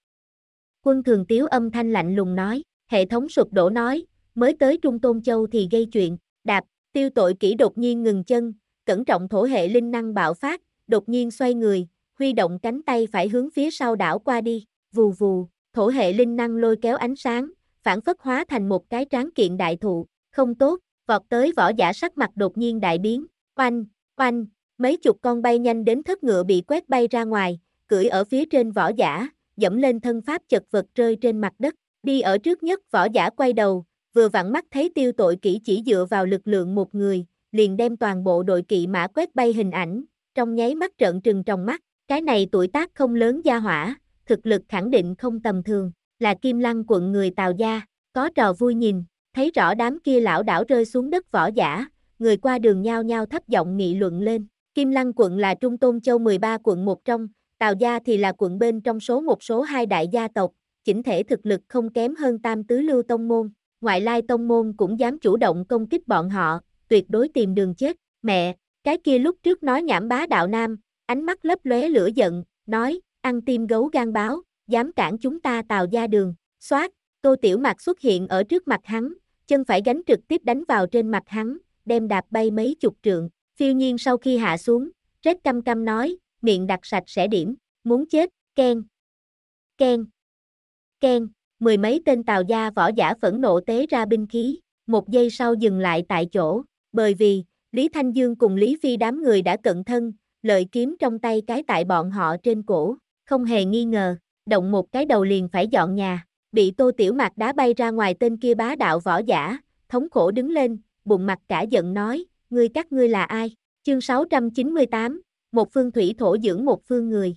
Quân thường tiếu âm thanh lạnh lùng nói, hệ thống sụp đổ nói, mới tới Trung Tôn Châu thì gây chuyện, đạp, tiêu tội kỹ đột nhiên ngừng chân, cẩn trọng thổ hệ linh năng bạo phát, đột nhiên xoay người, huy động cánh tay phải hướng phía sau đảo qua đi, vù vù, thổ hệ linh năng lôi kéo ánh sáng, phản phất hóa thành một cái tráng kiện đại thụ, không tốt, vọt tới võ giả sắc mặt đột nhiên đại biến, oanh, oanh, mấy chục con bay nhanh đến thất ngựa bị quét bay ra ngoài, cưỡi ở phía trên võ giả, dẫm lên thân pháp chật vật rơi trên mặt đất, đi ở trước nhất võ giả quay đầu, vừa vặn mắt thấy tiêu tội kỹ chỉ dựa vào lực lượng một người, liền đem toàn bộ đội kỵ mã quét bay hình ảnh, trong nháy mắt trợn trừng trong mắt, cái này tuổi tác không lớn gia hỏa, thực lực khẳng định không tầm thường, là kim lăng quận người Tào gia, có trò vui nhìn. Thấy rõ đám kia lão đảo rơi xuống đất võ giả, người qua đường nhao nhao thấp giọng nghị luận lên. Kim Lăng quận là trung tôn châu 13 quận một trong, Tào gia thì là quận bên trong số một số hai đại gia tộc, chỉnh thể thực lực không kém hơn tam tứ lưu tông môn. Ngoại lai tông môn cũng dám chủ động công kích bọn họ, tuyệt đối tìm đường chết. Mẹ, cái kia lúc trước nói nhảm bá đạo nam, ánh mắt lấp lóe lửa giận, nói, ăn tim gấu gan báo, dám cản chúng ta tào gia đường. Xoát, Tô Tiểu Mạc xuất hiện ở trước mặt hắn, chân phải gánh trực tiếp đánh vào trên mặt hắn, đem đạp bay mấy chục trượng. Phiêu nhiên sau khi hạ xuống, rết căm căm nói, miệng đặt sạch sẽ điểm, muốn chết, ken, ken, ken, mười mấy tên tàu gia võ giả phẫn nộ tế ra binh khí, một giây sau dừng lại tại chỗ, bởi vì, Lý Thanh Dương cùng Lý Phi đám người đã cận thân, lợi kiếm trong tay cái tại bọn họ trên cổ, không hề nghi ngờ, động một cái đầu liền phải dọn nhà bị tô tiểu mạc đá bay ra ngoài tên kia bá đạo võ giả, thống khổ đứng lên, bụng mặt cả giận nói, ngươi các ngươi là ai? Chương 698, một phương thủy thổ dưỡng một phương người.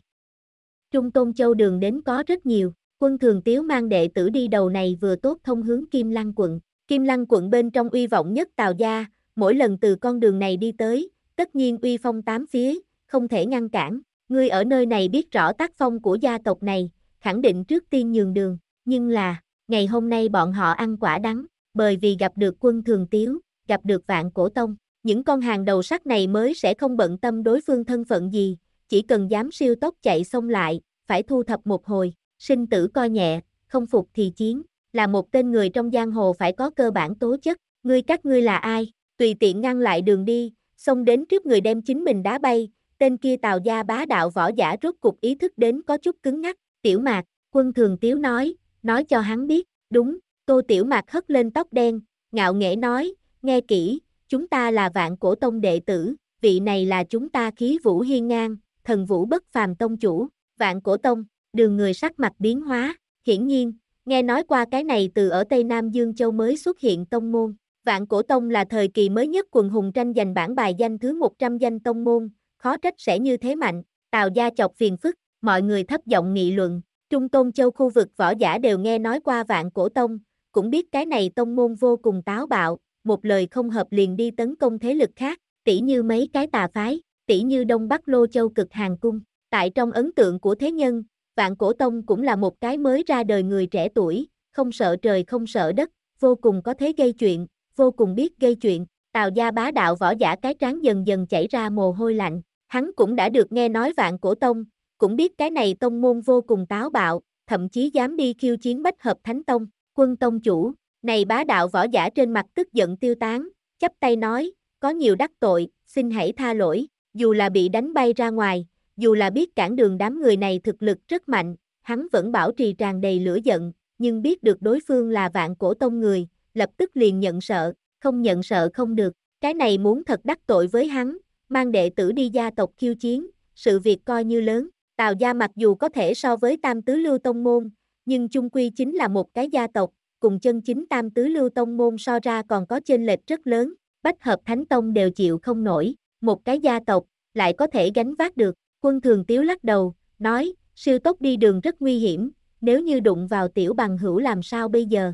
Trung Tôn Châu đường đến có rất nhiều, quân thường tiếu mang đệ tử đi đầu này vừa tốt thông hướng Kim Lăng quận. Kim Lăng quận bên trong uy vọng nhất Tào Gia, mỗi lần từ con đường này đi tới, tất nhiên uy phong tám phía, không thể ngăn cản. Ngươi ở nơi này biết rõ tác phong của gia tộc này, khẳng định trước tiên nhường đường, nhưng là, ngày hôm nay bọn họ ăn quả đắng, bởi vì gặp được quân thường tiếu, gặp được vạn cổ tông, những con hàng đầu sắt này mới sẽ không bận tâm đối phương thân phận gì, chỉ cần dám siêu tốc chạy xông lại, phải thu thập một hồi, sinh tử coi nhẹ, không phục thì chiến, là một tên người trong giang hồ phải có cơ bản tố chất, ngươi các ngươi là ai, tùy tiện ngăn lại đường đi, xông đến trước người đem chính mình đá bay, tên kia tào gia bá đạo võ giả rốt cục ý thức đến có chút cứng ngắc, tiểu mạc, quân thường tiếu nói, nói cho hắn biết, đúng, Tô Tiểu Mạc hất lên tóc đen, ngạo nghễ nói, nghe kỹ, chúng ta là vạn cổ tông đệ tử, vị này là chúng ta khí vũ hiên ngang, thần vũ bất phàm tông chủ, vạn cổ tông, đường người sắc mặt biến hóa, hiển nhiên, nghe nói qua cái này từ ở Tây Nam Dương Châu mới xuất hiện tông môn. Vạn cổ tông là thời kỳ mới nhất quần hùng tranh giành bản bài danh thứ 100 danh tông môn, khó trách sẽ như thế mạnh, tào gia chọc phiền phức, mọi người thấp giọng nghị luận, Trung Tôn Châu khu vực võ giả đều nghe nói qua vạn cổ tông, cũng biết cái này tông môn vô cùng táo bạo, một lời không hợp liền đi tấn công thế lực khác, tỷ như mấy cái tà phái, tỷ như Đông Bắc Lô Châu cực hàng cung. Tại trong ấn tượng của thế nhân, vạn cổ tông cũng là một cái mới ra đời người trẻ tuổi, không sợ trời không sợ đất, vô cùng có thế gây chuyện, vô cùng biết gây chuyện. Tào gia bá đạo võ giả cái trán dần dần chảy ra mồ hôi lạnh, hắn cũng đã được nghe nói vạn cổ tông, cũng biết cái này tông môn vô cùng táo bạo, thậm chí dám đi khiêu chiến bách hợp thánh tông, quân tông chủ, này bá đạo võ giả trên mặt tức giận tiêu tán, chắp tay nói, có nhiều đắc tội, xin hãy tha lỗi, dù là bị đánh bay ra ngoài, dù là biết cản đường đám người này thực lực rất mạnh, hắn vẫn bảo trì tràn đầy lửa giận, nhưng biết được đối phương là vạn cổ tông người, lập tức liền nhận sợ, không nhận sợ không được, cái này muốn thật đắc tội với hắn, mang đệ tử đi gia tộc khiêu chiến, sự việc coi như lớn, Tào gia mặc dù có thể so với tam tứ lưu tông môn, nhưng chung quy chính là một cái gia tộc, cùng chân chính tam tứ lưu tông môn so ra còn có chênh lệch rất lớn, bách hợp thánh tông đều chịu không nổi, một cái gia tộc, lại có thể gánh vác được, quân thường tiếu lắc đầu, nói, siêu tốc đi đường rất nguy hiểm, nếu như đụng vào tiểu bằng hữu làm sao bây giờ?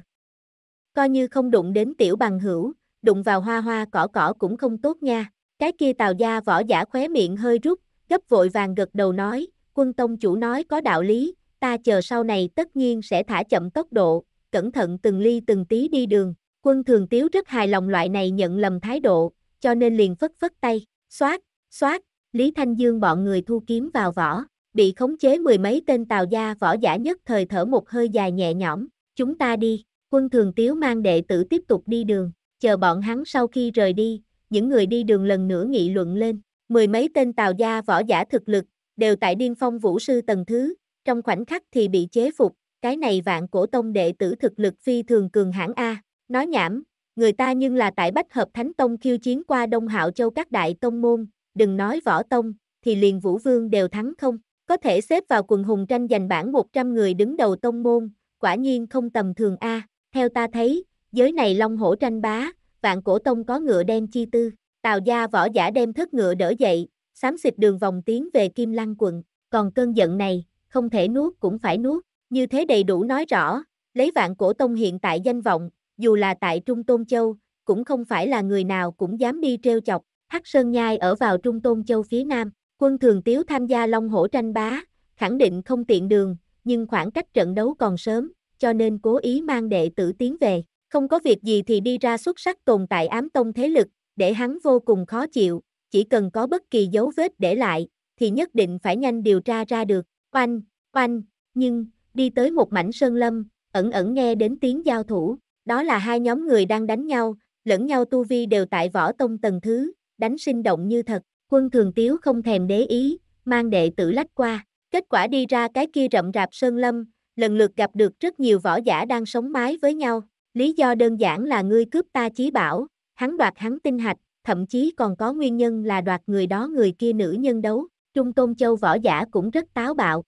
Coi như không đụng đến tiểu bằng hữu, đụng vào hoa hoa cỏ cỏ cũng không tốt nha, cái kia tào gia võ giả khóe miệng hơi rút, gấp vội vàng gật đầu nói, quân tông chủ nói có đạo lý, ta chờ sau này tất nhiên sẽ thả chậm tốc độ, cẩn thận từng ly từng tí đi đường. Quân thường tiếu rất hài lòng loại này nhận lầm thái độ, cho nên liền phất phất tay, xoát, xoát, Lý Thanh Dương bọn người thu kiếm vào vỏ, bị khống chế mười mấy tên tàu gia võ giả nhất thời thở một hơi dài nhẹ nhõm, chúng ta đi, quân thường tiếu mang đệ tử tiếp tục đi đường, chờ bọn hắn sau khi rời đi, những người đi đường lần nữa nghị luận lên, mười mấy tên tàu gia võ giả thực lực, đều tại điên phong vũ sư tầng thứ, trong khoảnh khắc thì bị chế phục, cái này vạn cổ tông đệ tử thực lực phi thường cường hãn A, nói nhảm, người ta nhưng là tại Bách Hợp Thánh Tông khiêu chiến qua Đông Hạo Châu các đại tông môn, đừng nói võ tông, thì liền Vũ Vương đều thắng không, có thể xếp vào quần hùng tranh giành bảng 100 người đứng đầu tông môn, quả nhiên không tầm thường A, theo ta thấy, giới này long hổ tranh bá, vạn cổ tông có ngựa đen chi tư, tào gia võ giả đem thất ngựa đỡ dậy, xám xịt đường vòng tiến về Kim Lăng quận, còn cơn giận này, không thể nuốt cũng phải nuốt, như thế đầy đủ nói rõ, lấy vạn cổ tông hiện tại danh vọng, dù là tại Trung Tôn Châu, cũng không phải là người nào cũng dám đi treo chọc, Hắc Sơn Nhai ở vào Trung Tôn Châu phía Nam, quân thường tiếu tham gia Long Hổ tranh bá, khẳng định không tiện đường, nhưng khoảng cách trận đấu còn sớm, cho nên cố ý mang đệ tử tiến về, không có việc gì thì đi ra xuất sắc tồn tại ám tông thế lực, để hắn vô cùng khó chịu, chỉ cần có bất kỳ dấu vết để lại, thì nhất định phải nhanh điều tra ra được. Oanh, oanh, nhưng, đi tới một mảnh sơn lâm, ẩn ẩn nghe đến tiếng giao thủ, đó là hai nhóm người đang đánh nhau, lẫn nhau tu vi đều tại võ tông tầng thứ, đánh sinh động như thật, quân thường tiếu không thèm để ý, mang đệ tử lách qua, kết quả đi ra cái kia rậm rạp sơn lâm, lần lượt gặp được rất nhiều võ giả đang sống mái với nhau, lý do đơn giản là ngươi cướp ta chí bảo, hắn đoạt hắn tinh hạch, thậm chí còn có nguyên nhân là đoạt người đó người kia nữ nhân đấu, Trung Tôn Châu võ giả cũng rất táo bạo.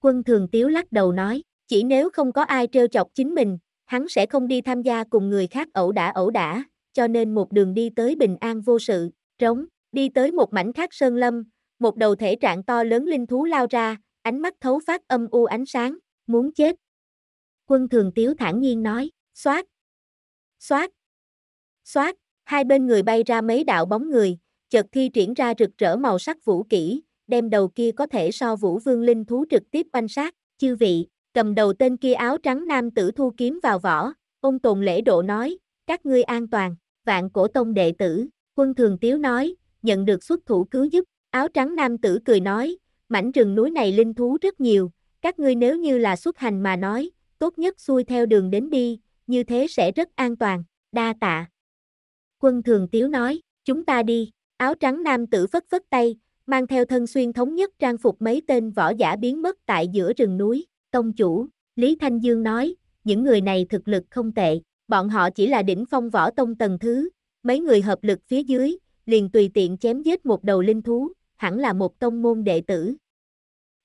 Quân Thường Tiếu lắc đầu nói, chỉ nếu không có ai trêu chọc chính mình, hắn sẽ không đi tham gia cùng người khác ẩu đả ẩu đả, cho nên một đường đi tới bình an vô sự, trống, đi tới một mảnh khác sơn lâm, một đầu thể trạng to lớn linh thú lao ra, ánh mắt thấu phát âm u ánh sáng, muốn chết. Quân Thường Tiếu thản nhiên nói, xoát, xoát, xoát. Hai bên người bay ra mấy đạo bóng người, chợt thi triển ra rực rỡ màu sắc vũ kỹ, đem đầu kia có thể so vũ vương linh thú trực tiếp banh sát, chư vị, cầm đầu tên kia áo trắng nam tử thu kiếm vào vỏ, ông Tồn lễ độ nói, các ngươi an toàn, vạn cổ tông đệ tử, quân thường tiếu nói, nhận được xuất thủ cứu giúp, áo trắng nam tử cười nói, mảnh rừng núi này linh thú rất nhiều, các ngươi nếu như là xuất hành mà nói, tốt nhất xuôi theo đường đến đi, như thế sẽ rất an toàn, đa tạ. Quân thường tiếu nói, chúng ta đi, áo trắng nam tử phất phất tay, mang theo thân xuyên thống nhất trang phục mấy tên võ giả biến mất tại giữa rừng núi, Tông chủ, Lý Thanh Dương nói, những người này thực lực không tệ, bọn họ chỉ là đỉnh phong võ tông tầng thứ, mấy người hợp lực phía dưới, liền tùy tiện chém giết một đầu linh thú, hẳn là một tông môn đệ tử.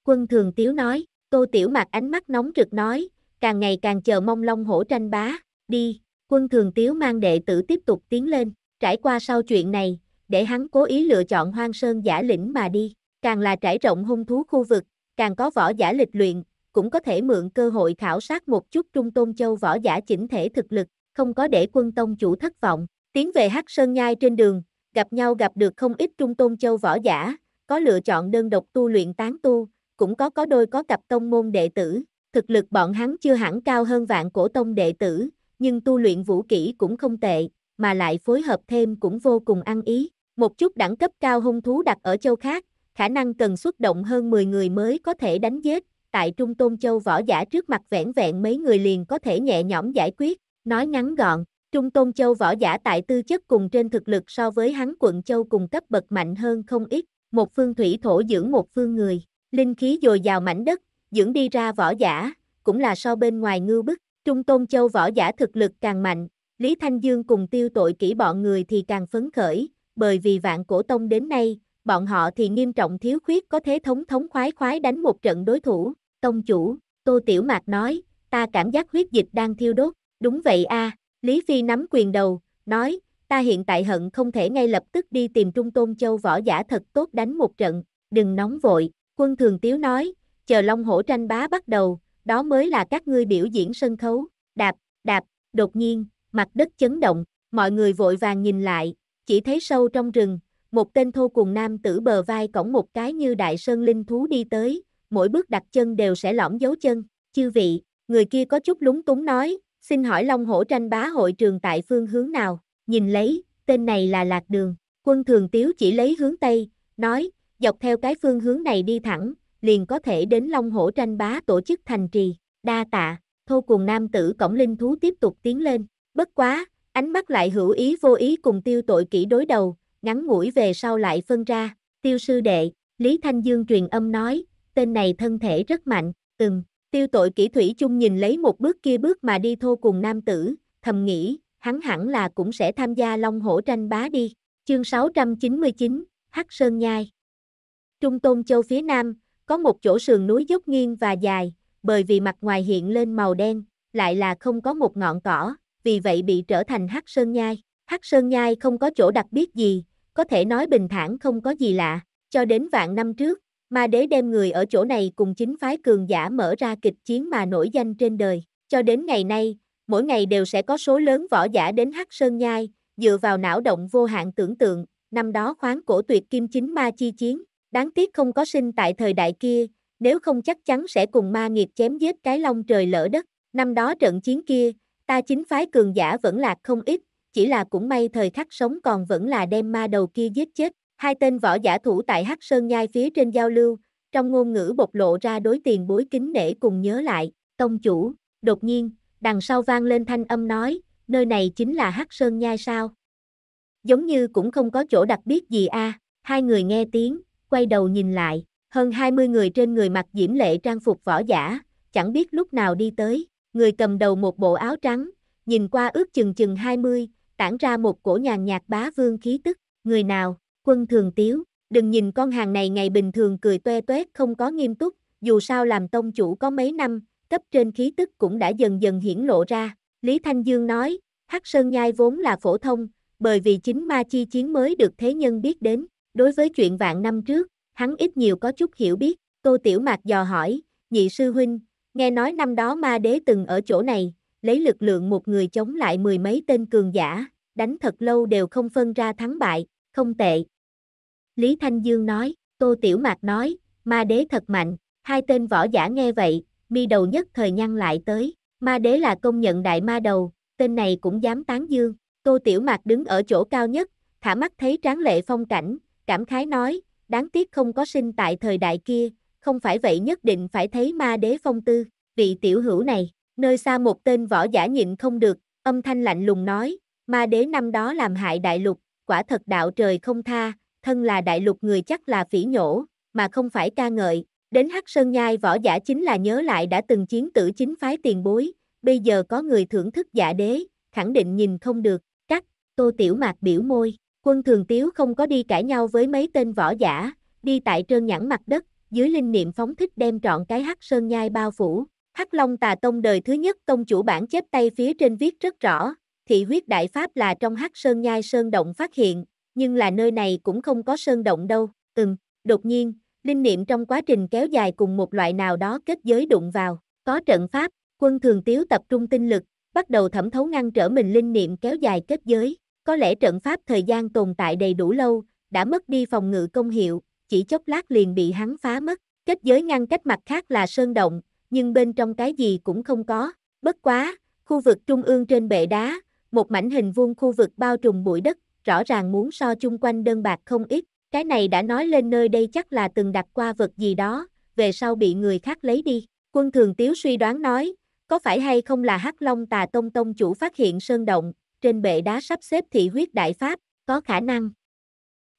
Quân thường tiếu nói, tô tiểu mặc ánh mắt nóng rực nói, càng ngày càng chờ mong long hổ tranh bá, đi, quân thường tiếu mang đệ tử tiếp tục tiến lên, trải qua sau chuyện này, để hắn cố ý lựa chọn hoang sơn giả lĩnh mà đi, càng là trải rộng hung thú khu vực, càng có võ giả lịch luyện, cũng có thể mượn cơ hội khảo sát một chút Trung Tôn Châu võ giả chỉnh thể thực lực, không có để quân tông chủ thất vọng, tiến về Hắc Sơn Nhai trên đường, gặp nhau gặp được không ít Trung Tôn Châu võ giả, có lựa chọn đơn độc tu luyện tán tu, cũng có có đôi có cặp tông môn đệ tử, thực lực bọn hắn chưa hẳn cao hơn vạn cổ tông đệ tử, nhưng tu luyện vũ kỹ cũng không tệ, mà lại phối hợp thêm cũng vô cùng ăn ý. Một chút đẳng cấp cao hung thú đặt ở châu khác, khả năng cần xuất động hơn 10 người mới có thể đánh giết, tại Trung Tôn Châu võ giả trước mặt vẻn vẹn mấy người liền có thể nhẹ nhõm giải quyết, nói ngắn gọn, Trung Tôn Châu võ giả tại tư chất cùng trên thực lực so với hắn quận Châu cùng cấp bậc mạnh hơn không ít, một phương thủy thổ dưỡng một phương người, linh khí dồi dào mảnh đất, dưỡng đi ra võ giả, cũng là so bên ngoài ngư bức, Trung Tôn Châu võ giả thực lực càng mạnh, Lý Thanh Dương cùng tiêu tội kỹ bọn người thì càng phấn khởi, bởi vì vạn cổ tông đến nay, bọn họ thì nghiêm trọng thiếu khuyết có thế thống thống khoái khoái đánh một trận đối thủ. Tông chủ, Tô Tiểu Mạc nói, ta cảm giác huyết dịch đang thiêu đốt, đúng vậy a Lý Phi nắm quyền đầu, nói, ta hiện tại hận không thể ngay lập tức đi tìm Trung Tôn Châu võ giả thật tốt đánh một trận, đừng nóng vội, quân thường tiếu nói, chờ Long Hổ tranh bá bắt đầu, đó mới là các ngươi biểu diễn sân khấu, đạp, đạp, đột nhiên, mặt đất chấn động, mọi người vội vàng nhìn lại, chỉ thấy sâu trong rừng, một tên thô cùng nam tử bờ vai cổng một cái như đại sơn linh thú đi tới, mỗi bước đặt chân đều sẽ lõm dấu chân, chư vị, người kia có chút lúng túng nói, xin hỏi Long Hổ tranh bá hội trường tại phương hướng nào, nhìn lấy, tên này là Lạc Đường, quân thường tiếu chỉ lấy hướng Tây, nói, dọc theo cái phương hướng này đi thẳng, liền có thể đến Long Hổ tranh bá tổ chức thành trì, đa tạ, thô cùng nam tử cổng linh thú tiếp tục tiến lên, bất quá, ánh mắt lại hữu ý vô ý cùng tiêu tội kỹ đối đầu, ngắn ngủi về sau lại phân ra, tiêu sư đệ, Lý Thanh Dương truyền âm nói, tên này thân thể rất mạnh, từng, tiêu tội kỹ thủy chung nhìn lấy một bước kia bước mà đi thô cùng nam tử, thầm nghĩ, hắn hẳn là cũng sẽ tham gia Long Hổ tranh bá đi, chương 699, Hắc Sơn Nhai. Trung Tôn Châu phía Nam, có một chỗ sườn núi dốc nghiêng và dài, bởi vì mặt ngoài hiện lên màu đen, lại là không có một ngọn cỏ, vì vậy bị trở thành hắc sơn nhai. Hắc sơn nhai không có chỗ đặc biệt gì, có thể nói bình thản không có gì lạ, cho đến vạn năm trước, ma đế đem người ở chỗ này cùng chính phái cường giả mở ra kịch chiến mà nổi danh trên đời, cho đến ngày nay, mỗi ngày đều sẽ có số lớn võ giả đến hắc sơn nhai, dựa vào não động vô hạn tưởng tượng, năm đó khoáng cổ tuyệt kim chính ma chi chiến, Đáng tiếc không có sinh tại thời đại kia, nếu không chắc chắn sẽ cùng ma nghiệt chém giết cái long trời lỡ đất. Năm đó trận chiến kia, ta chính phái cường giả vẫn lạc không ít, chỉ là cũng may thời khắc sống còn vẫn là đem ma đầu kia giết chết. Hai tên võ giả thủ tại Hắc Sơn Nhai phía trên giao lưu, trong ngôn ngữ bộc lộ ra đối tiền bối kính nể cùng nhớ lại, tông chủ, đột nhiên, đằng sau vang lên thanh âm nói, nơi này chính là Hắc Sơn Nhai sao? Giống như cũng không có chỗ đặc biệt gì a. À. hai người nghe tiếng, quay đầu nhìn lại, hơn 20 người trên người mặc diễm lệ trang phục võ giả, chẳng biết lúc nào đi tới, người cầm đầu một bộ áo trắng, nhìn qua ước chừng chừng 20, tản ra một cổ nhàn nhạt bá vương khí tức, người nào, quân thường tiếu, đừng nhìn con hàng này ngày bình thường cười toe toét không có nghiêm túc, dù sao làm tông chủ có mấy năm, cấp trên khí tức cũng đã dần dần hiển lộ ra, Lý Thanh Dương nói, Hắc Sơn Nhai vốn là phổ thông, bởi vì chính ma chi chiến mới được thế nhân biết đến, Đối với chuyện vạn năm trước, hắn ít nhiều có chút hiểu biết, Tô Tiểu Mạc dò hỏi, nhị sư huynh, nghe nói năm đó ma đế từng ở chỗ này, lấy lực lượng một người chống lại mười mấy tên cường giả, đánh thật lâu đều không phân ra thắng bại, không tệ. Lý Thanh Dương nói, Tô Tiểu Mạc nói, ma đế thật mạnh, hai tên võ giả nghe vậy, mi đầu nhất thời nhăn lại tới, ma đế là công nhận đại ma đầu, tên này cũng dám tán dương, Tô Tiểu Mạc đứng ở chỗ cao nhất, thả mắt thấy tráng lệ phong cảnh, cảm khái nói, đáng tiếc không có sinh tại thời đại kia, không phải vậy nhất định phải thấy ma đế phong tư, vị tiểu hữu này, nơi xa một tên võ giả nhịn không được, âm thanh lạnh lùng nói, ma đế năm đó làm hại đại lục, quả thật đạo trời không tha, thân là đại lục người chắc là phỉ nhổ, mà không phải ca ngợi, đến Hắc Sơn Nhai võ giả chính là nhớ lại đã từng chiến tử chính phái tiền bối, bây giờ có người thưởng thức giả đế, khẳng định nhìn không được, cắt, tô tiểu mạc biểu môi, Quân Thường Tiếu không có đi cãi nhau với mấy tên võ giả, đi tại trơn nhẵn mặt đất, dưới linh niệm phóng thích đem trọn cái hắc sơn nhai bao phủ. Hắc Long Tà Tông đời thứ nhất tông chủ bản chép tay phía trên viết rất rõ, thị huyết đại pháp là trong hắc sơn nhai sơn động phát hiện, nhưng là nơi này cũng không có sơn động đâu. Ừm, đột nhiên, linh niệm trong quá trình kéo dài cùng một loại nào đó kết giới đụng vào, có trận pháp, quân thường tiếu tập trung tinh lực, bắt đầu thẩm thấu ngăn trở mình linh niệm kéo dài kết giới. Có lẽ trận pháp thời gian tồn tại đầy đủ lâu, đã mất đi phòng ngự công hiệu, chỉ chốc lát liền bị hắn phá mất. Kết giới ngăn cách mặt khác là sơn động, nhưng bên trong cái gì cũng không có. Bất quá, khu vực trung ương trên bệ đá, một mảnh hình vuông khu vực bao trùm bụi đất, rõ ràng muốn so chung quanh đơn bạc không ít. Cái này đã nói lên nơi đây chắc là từng đặt qua vật gì đó, về sau bị người khác lấy đi. Quân Thường Tiếu suy đoán nói, có phải hay không là Hắc Long Tà Tông Tông chủ phát hiện sơn động, trên bệ đá sắp xếp thị huyết đại pháp, có khả năng.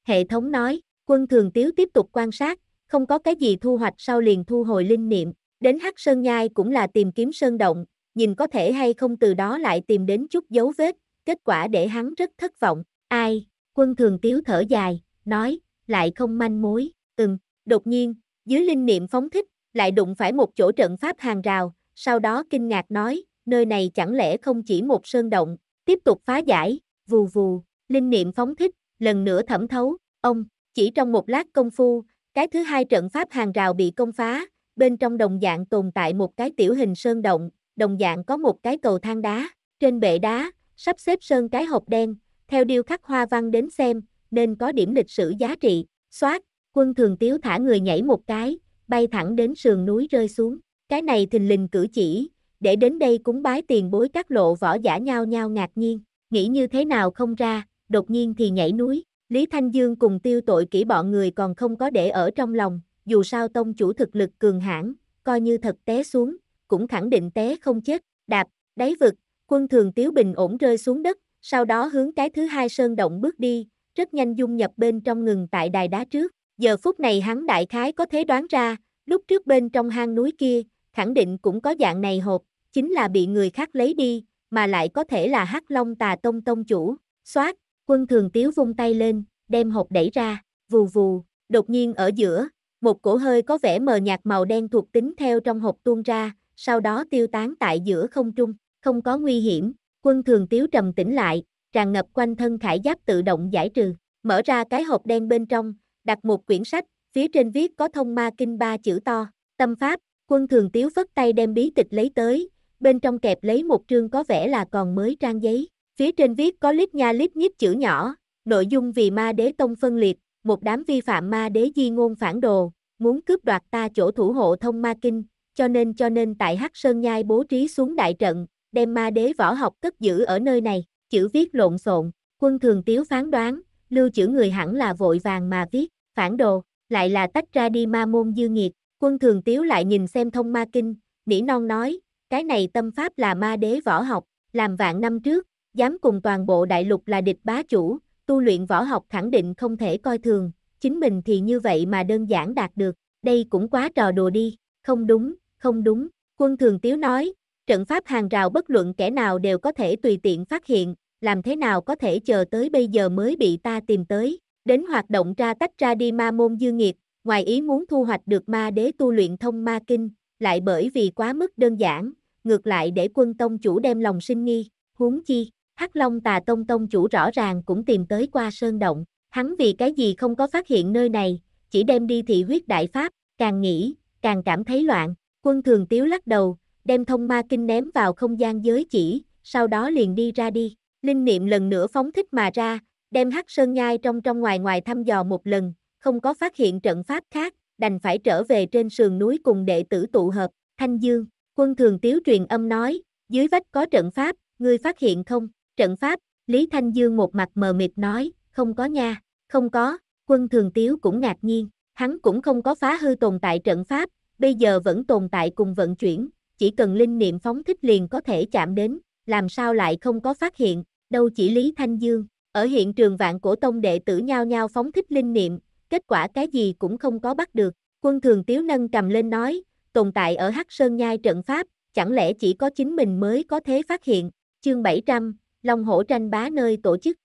Hệ thống nói, quân thường tiếu tiếp tục quan sát, không có cái gì thu hoạch sau liền thu hồi linh niệm, đến hắc sơn nhai cũng là tìm kiếm sơn động, nhìn có thể hay không từ đó lại tìm đến chút dấu vết, kết quả để hắn rất thất vọng, ai, quân thường tiếu thở dài, nói, lại không manh mối, ừm, đột nhiên, dưới linh niệm phóng thích, lại đụng phải một chỗ trận pháp hàng rào, sau đó kinh ngạc nói, nơi này chẳng lẽ không chỉ một sơn động, tiếp tục phá giải, vù vù, linh niệm phóng thích, lần nữa thẩm thấu, ông, chỉ trong một lát công phu, cái thứ hai trận pháp hàng rào bị công phá, bên trong đồng dạng tồn tại một cái tiểu hình sơn động, đồng dạng có một cái cầu thang đá, trên bệ đá, sắp xếp sơn cái hộp đen, theo điêu khắc hoa văn đến xem, nên có điểm lịch sử giá trị, xoát, quân thường tiếu thả người nhảy một cái, bay thẳng đến sườn núi rơi xuống, cái này thình lình cử chỉ, để đến đây cúng bái tiền bối các lộ võ giả nhau nhau ngạc nhiên, nghĩ như thế nào không ra, đột nhiên thì nhảy núi, Lý Thanh Dương cùng tiêu tội kỹ bọn người còn không có để ở trong lòng, dù sao tông chủ thực lực cường hãn, coi như thật té xuống, cũng khẳng định té không chết, đạp, đáy vực, quân thường Tiếu Bình ổn rơi xuống đất, sau đó hướng cái thứ hai sơn động bước đi, rất nhanh dung nhập bên trong ngừng tại đài đá trước, giờ phút này hắn đại khái có thể đoán ra, lúc trước bên trong hang núi kia, khẳng định cũng có dạng này hộp, chính là bị người khác lấy đi, mà lại có thể là Hắc Long Tà Tông tông chủ. Soát, quân thường tiếu vung tay lên, đem hộp đẩy ra, vù vù, đột nhiên ở giữa, một cổ hơi có vẻ mờ nhạt màu đen thuộc tính theo trong hộp tuôn ra, sau đó tiêu tán tại giữa không trung, không có nguy hiểm, quân thường tiếu trầm tĩnh lại, tràn ngập quanh thân khải giáp tự động giải trừ, mở ra cái hộp đen bên trong, đặt một quyển sách, phía trên viết có thông ma kinh ba chữ to, tâm pháp, quân thường tiếu vất tay đem bí tịch lấy tới, bên trong kẹp lấy một trương có vẻ là còn mới trang giấy. Phía trên viết có lít nha lít nhít chữ nhỏ, nội dung vì ma đế tông phân liệt, một đám vi phạm ma đế di ngôn phản đồ, muốn cướp đoạt ta chỗ thủ hộ thông ma kinh, cho nên cho nên tại Hắc Sơn Nhai bố trí xuống đại trận, đem ma đế võ học cất giữ ở nơi này, chữ viết lộn xộn, quân thường tiếu phán đoán, lưu chữ người hẳn là vội vàng mà viết, phản đồ, lại là tách ra đi ma môn dư nghiệt, quân thường tiếu lại nhìn xem thông ma kinh, nỉ non nói, cái này tâm pháp là ma đế võ học, làm vạn năm trước, dám cùng toàn bộ đại lục là địch bá chủ, tu luyện võ học khẳng định không thể coi thường, chính mình thì như vậy mà đơn giản đạt được, đây cũng quá trò đùa đi, không đúng, không đúng, quân thường tiếu nói, trận pháp hàng rào bất luận kẻ nào đều có thể tùy tiện phát hiện, làm thế nào có thể chờ tới bây giờ mới bị ta tìm tới, đến hoạt động ra tách ra đi ma môn dư nghiệp ngoài ý muốn thu hoạch được ma đế tu luyện thông ma kinh, lại bởi vì quá mức đơn giản, ngược lại để quân tông chủ đem lòng sinh nghi, huống chi, Hắc Long Tà Tông tông chủ rõ ràng cũng tìm tới qua sơn động, hắn vì cái gì không có phát hiện nơi này, chỉ đem đi thị huyết đại pháp, càng nghĩ, càng cảm thấy loạn, quân thường tiếu lắc đầu, đem thông ma kinh ném vào không gian giới chỉ, sau đó liền đi ra đi, linh niệm lần nữa phóng thích mà ra, đem Hắc Sơn Nhai trong trong ngoài ngoài thăm dò một lần, không có phát hiện trận pháp khác, đành phải trở về trên sườn núi cùng đệ tử tụ hợp, Thanh Dương. Quân thường tiếu truyền âm nói, dưới vách có trận pháp, ngươi phát hiện không? Trận pháp, Lý Thanh Dương một mặt mờ mịt nói, không có nha, không có, quân thường tiếu cũng ngạc nhiên, hắn cũng không có phá hư tồn tại trận pháp, bây giờ vẫn tồn tại cùng vận chuyển, chỉ cần linh niệm phóng thích liền có thể chạm đến, làm sao lại không có phát hiện, đâu chỉ Lý Thanh Dương, ở hiện trường vạn cổ tông đệ tử nhau nhau phóng thích linh niệm, kết quả cái gì cũng không có bắt được, quân thường tiếu nâng cầm lên nói, tồn tại ở Hắc Sơn Nhai trận pháp, chẳng lẽ chỉ có chính mình mới có thế phát hiện, chương 700, Long Hổ tranh bá nơi tổ chức.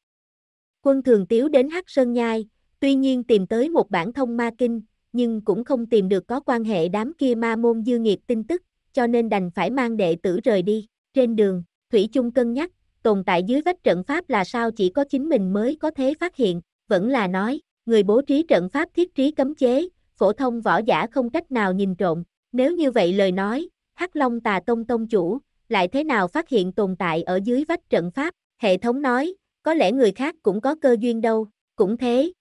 Quân thường tiếu đến Hắc Sơn Nhai, tuy nhiên tìm tới một bản thông ma kinh, nhưng cũng không tìm được có quan hệ đám kia ma môn dư nghiệp tin tức, cho nên đành phải mang đệ tử rời đi. Trên đường, Thủy chung cân nhắc, tồn tại dưới vách trận pháp là sao chỉ có chính mình mới có thế phát hiện, vẫn là nói, người bố trí trận pháp thiết trí cấm chế, phổ thông võ giả không cách nào nhìn trộm, nếu như vậy lời nói, Hắc Long Tà Tông Tông Chủ, lại thế nào phát hiện tồn tại ở dưới vách trận pháp, hệ thống nói, có lẽ người khác cũng có cơ duyên đâu, cũng thế.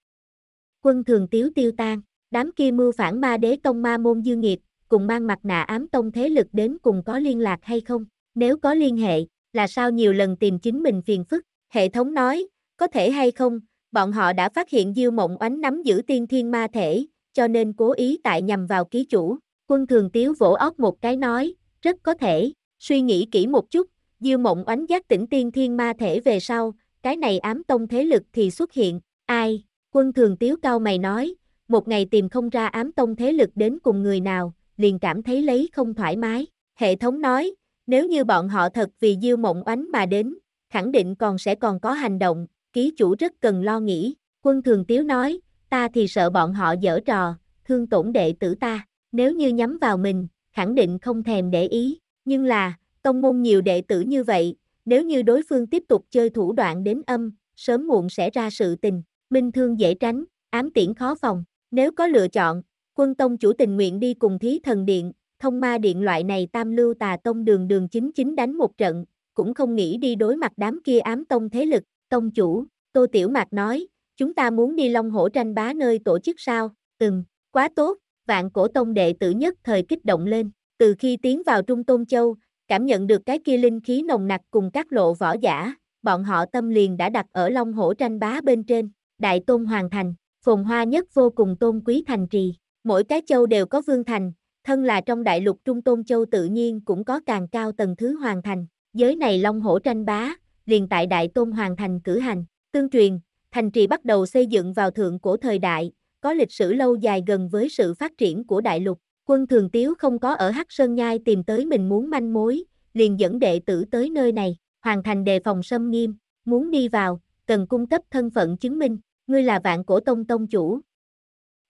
Quân thường tiếu tiêu tan, đám kia mưu phản ma đế tông ma môn dư nghiệp, cùng mang mặt nạ ám tông thế lực đến cùng có liên lạc hay không, nếu có liên hệ, là sao nhiều lần tìm chính mình phiền phức, hệ thống nói, có thể hay không, bọn họ đã phát hiện Diêu Mộng Oánh nắm giữ tiên thiên ma thể, cho nên cố ý tại nhằm vào ký chủ, Quân thường tiếu vỗ óc một cái nói, rất có thể, suy nghĩ kỹ một chút, dư mộng oánh giác tỉnh tiên thiên ma thể về sau, cái này ám tông thế lực thì xuất hiện, ai, quân thường tiếu cao mày nói, một ngày tìm không ra ám tông thế lực đến cùng người nào, liền cảm thấy lấy không thoải mái, hệ thống nói, nếu như bọn họ thật vì dư mộng oánh mà đến, khẳng định còn sẽ còn có hành động, ký chủ rất cần lo nghĩ, quân thường tiếu nói, ta thì sợ bọn họ dở trò, thương tổn đệ tử ta nếu như nhắm vào mình, khẳng định không thèm để ý, nhưng là, tông môn nhiều đệ tử như vậy, nếu như đối phương tiếp tục chơi thủ đoạn đến âm, sớm muộn sẽ ra sự tình, minh thương dễ tránh, ám tiễn khó phòng, nếu có lựa chọn, quân tông chủ tình nguyện đi cùng thí thần điện, thông ma điện loại này tam lưu tà tông đường đường chính chính đánh một trận, cũng không nghĩ đi đối mặt đám kia ám tông thế lực, tông chủ, Tô Tiểu Mạc nói, chúng ta muốn đi Long Hổ tranh bá nơi tổ chức sao, ừm, quá tốt, vạn cổ tông đệ tử nhất thời kích động lên. Từ khi tiến vào Trung Tôn Châu, cảm nhận được cái kia linh khí nồng nặc cùng các lộ võ giả, bọn họ tâm liền đã đặt ở Long Hổ tranh bá bên trên, Đại Tôn Hoàng Thành, phồn hoa nhất vô cùng tôn quý thành trì. Mỗi cái châu đều có vương thành, thân là trong đại lục Trung Tôn Châu tự nhiên cũng có càng cao tầng thứ hoàng thành. Giới này Long Hổ tranh bá, liền tại Đại Tôn Hoàng Thành cử hành. Tương truyền, thành trì bắt đầu xây dựng vào thượng cổ thời đại, có lịch sử lâu dài gần với sự phát triển của đại lục. Quân Thường Tiếu không có ở Hắc Sơn Nhai tìm tới mình muốn manh mối, liền dẫn đệ tử tới nơi này, hoàn thành đề phòng xâm nghiêm, muốn đi vào, cần cung cấp thân phận chứng minh, ngươi là vạn cổ tông tông chủ.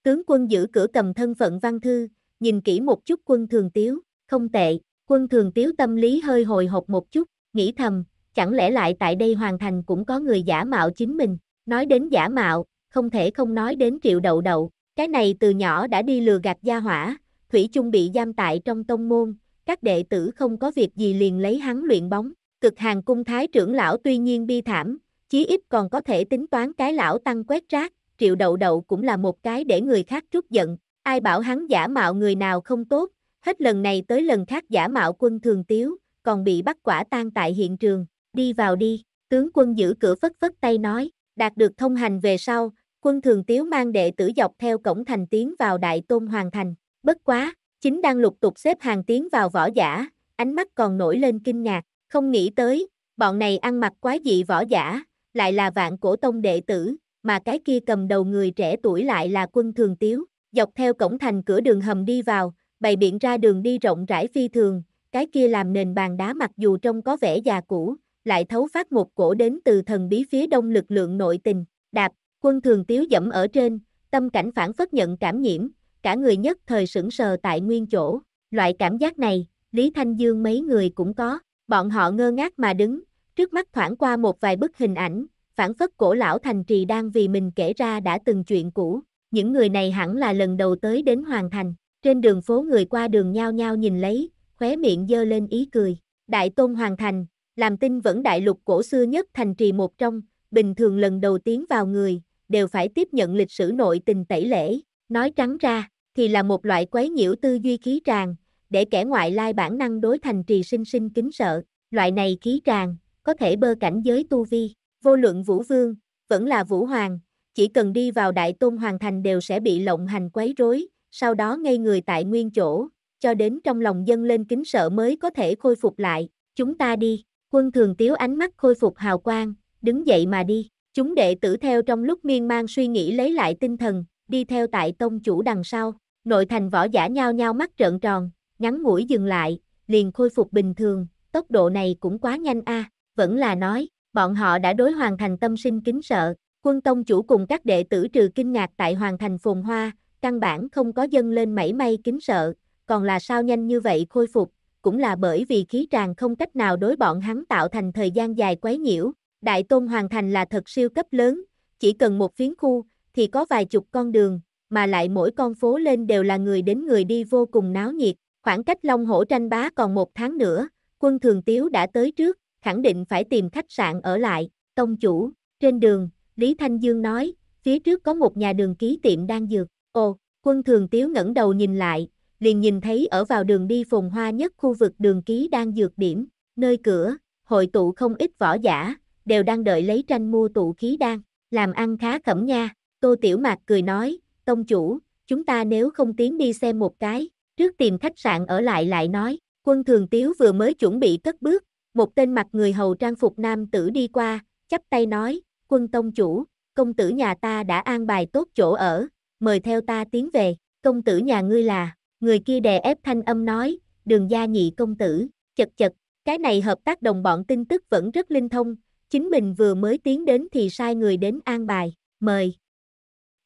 Tướng quân giữ cửa cầm thân phận văn thư, nhìn kỹ một chút quân Thường Tiếu, không tệ, quân Thường Tiếu tâm lý hơi hồi hộp một chút, nghĩ thầm, chẳng lẽ lại tại đây hoàn thành cũng có người giả mạo chính mình, nói đến giả mạo, không thể không nói đến triệu đậu đậu, cái này từ nhỏ đã đi lừa gạt gia hỏa, Thủy chung bị giam tại trong tông môn, các đệ tử không có việc gì liền lấy hắn luyện bóng, cực hàng cung thái trưởng lão tuy nhiên bi thảm, chí ít còn có thể tính toán cái lão tăng quét rác, triệu đậu đậu cũng là một cái để người khác trút giận, ai bảo hắn giả mạo người nào không tốt, hết lần này tới lần khác giả mạo quân thường tiếu, còn bị bắt quả tang tại hiện trường, đi vào đi, tướng quân giữ cửa phất phất tay nói, đạt được thông hành về sau, quân thường tiếu mang đệ tử dọc theo cổng thành tiến vào đại tôn hoàng thành. Bất quá, chính đang lục tục xếp hàng tiến vào võ giả, ánh mắt còn nổi lên kinh ngạc, không nghĩ tới, bọn này ăn mặc quá dị võ giả, lại là vạn cổ tông đệ tử, mà cái kia cầm đầu người trẻ tuổi lại là quân thường tiếu, dọc theo cổng thành cửa đường hầm đi vào, bày biện ra đường đi rộng rãi phi thường, cái kia làm nền bàn đá mặc dù trông có vẻ già cũ, lại thấu phát một cổ đến từ thần bí phía đông lực lượng nội tình, đạp, Quân thường tiếu dẫm ở trên, tâm cảnh phản phất nhận cảm nhiễm, cả người nhất thời sững sờ tại nguyên chỗ. Loại cảm giác này, Lý Thanh Dương mấy người cũng có. Bọn họ ngơ ngác mà đứng, trước mắt thoảng qua một vài bức hình ảnh, phản phất cổ lão thành trì đang vì mình kể ra đã từng chuyện cũ. Những người này hẳn là lần đầu tới đến Hoàng Thành. Trên đường phố người qua đường nhao nhao nhìn lấy, khóe miệng dơ lên ý cười. Đại Tôn Hoàng Thành, làm tin vẫn đại lục cổ xưa nhất thành trì một trong, bình thường lần đầu tiến vào người, đều phải tiếp nhận lịch sử nội tình tẩy lễ, nói trắng ra, thì là một loại quấy nhiễu tư duy khí tràng để kẻ ngoại lai bản năng đối thành trì sinh sinh kính sợ, loại này khí tràng có thể bơ cảnh giới tu vi, vô luận vũ vương, vẫn là vũ hoàng, chỉ cần đi vào đại tôn hoàng thành đều sẽ bị lộng hành quấy rối, sau đó ngây người tại nguyên chỗ, cho đến trong lòng dân lên kính sợ mới có thể khôi phục lại, chúng ta đi, quân thường tiếu ánh mắt khôi phục hào quang, đứng dậy mà đi, Chúng đệ tử theo trong lúc miên man suy nghĩ lấy lại tinh thần, đi theo tại tông chủ đằng sau, nội thành võ giả nhao nhao mắt trợn tròn, ngắn mũi dừng lại, liền khôi phục bình thường, tốc độ này cũng quá nhanh a, à. vẫn là nói, bọn họ đã đối hoàn thành tâm sinh kính sợ, quân tông chủ cùng các đệ tử trừ kinh ngạc tại hoàn thành phồn hoa, căn bản không có dâng lên mảy may kính sợ, còn là sao nhanh như vậy khôi phục, cũng là bởi vì khí tràng không cách nào đối bọn hắn tạo thành thời gian dài quấy nhiễu, Đại Tôn Hoàng Thành là thật siêu cấp lớn, chỉ cần một phiến khu, thì có vài chục con đường, mà lại mỗi con phố lên đều là người đến người đi vô cùng náo nhiệt. Khoảng cách Long Hổ tranh bá còn một tháng nữa, quân thường tiếu đã tới trước, khẳng định phải tìm khách sạn ở lại. Tông chủ, trên đường, Lý Thanh Dương nói, phía trước có một nhà đường ký tiệm đang dược. Ồ, quân thường tiếu ngẩng đầu nhìn lại, liền nhìn thấy ở vào đường đi phồn hoa nhất khu vực đường ký đang dược điểm, nơi cửa, hội tụ không ít võ giả, đều đang đợi lấy tranh mua tụ khí đan, làm ăn khá khẩm nha. Tô Tiểu Mạc cười nói, tông chủ, chúng ta nếu không tiến đi xem một cái, trước tìm khách sạn ở lại lại nói, quân thường tiếu vừa mới chuẩn bị cất bước, một tên mặt người hầu trang phục nam tử đi qua, chắp tay nói, quân tông chủ, công tử nhà ta đã an bài tốt chỗ ở, mời theo ta tiến về, công tử nhà ngươi là, người kia đè ép thanh âm nói, đường gia nhị công tử, chật chật, cái này hợp tác đồng bọn tin tức vẫn rất linh thông, chính mình vừa mới tiến đến thì sai người đến an bài, mời.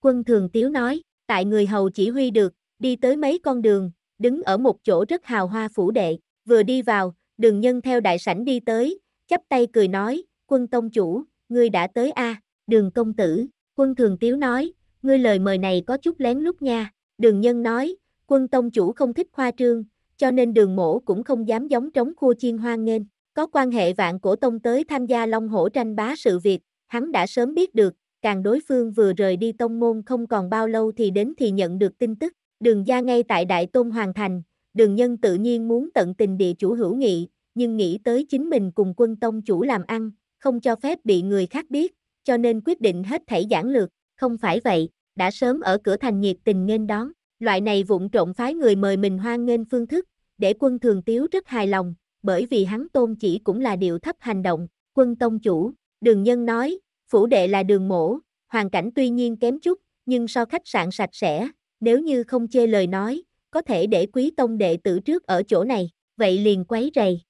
Quân thường tiếu nói, tại người hầu chỉ huy được, đi tới mấy con đường, đứng ở một chỗ rất hào hoa phủ đệ, vừa đi vào, đường nhân theo đại sảnh đi tới, chắp tay cười nói, quân tông chủ, ngươi đã tới a đường công tử, quân thường tiếu nói, ngươi lời mời này có chút lén lút nha, đường nhân nói, quân tông chủ không thích khoa trương, cho nên đường mổ cũng không dám giống trống khua chiên hoang nghênh, có quan hệ vạn cổ tông tới tham gia Long Hổ tranh bá sự việc, hắn đã sớm biết được, càng đối phương vừa rời đi tông môn không còn bao lâu thì đến thì nhận được tin tức, đường gia ngay tại Đại Tôn Hoàng Thành, đường nhân tự nhiên muốn tận tình địa chủ hữu nghị, nhưng nghĩ tới chính mình cùng quân tông chủ làm ăn, không cho phép bị người khác biết, cho nên quyết định hết thảy giản lược, không phải vậy, đã sớm ở cửa thành nhiệt tình nên đón, loại này vụng trộn phái người mời mình hoan nghênh phương thức, để quân thường tiếu rất hài lòng, bởi vì hắn tôn chỉ cũng là điệu thấp hành động, quân tông chủ, đường nhân nói, phủ đệ là đường mổ, hoàn cảnh tuy nhiên kém chút, nhưng so khách sạn sạch sẽ, nếu như không chê lời nói, có thể để quý tông đệ tử trước ở chỗ này, vậy liền quấy rầy.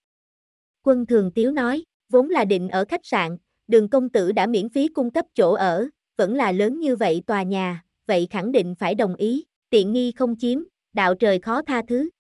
Quân thường tiếu nói, vốn là định ở khách sạn, đường công tử đã miễn phí cung cấp chỗ ở, vẫn là lớn như vậy tòa nhà, vậy khẳng định phải đồng ý, tiện nghi không chiếm, đạo trời khó tha thứ.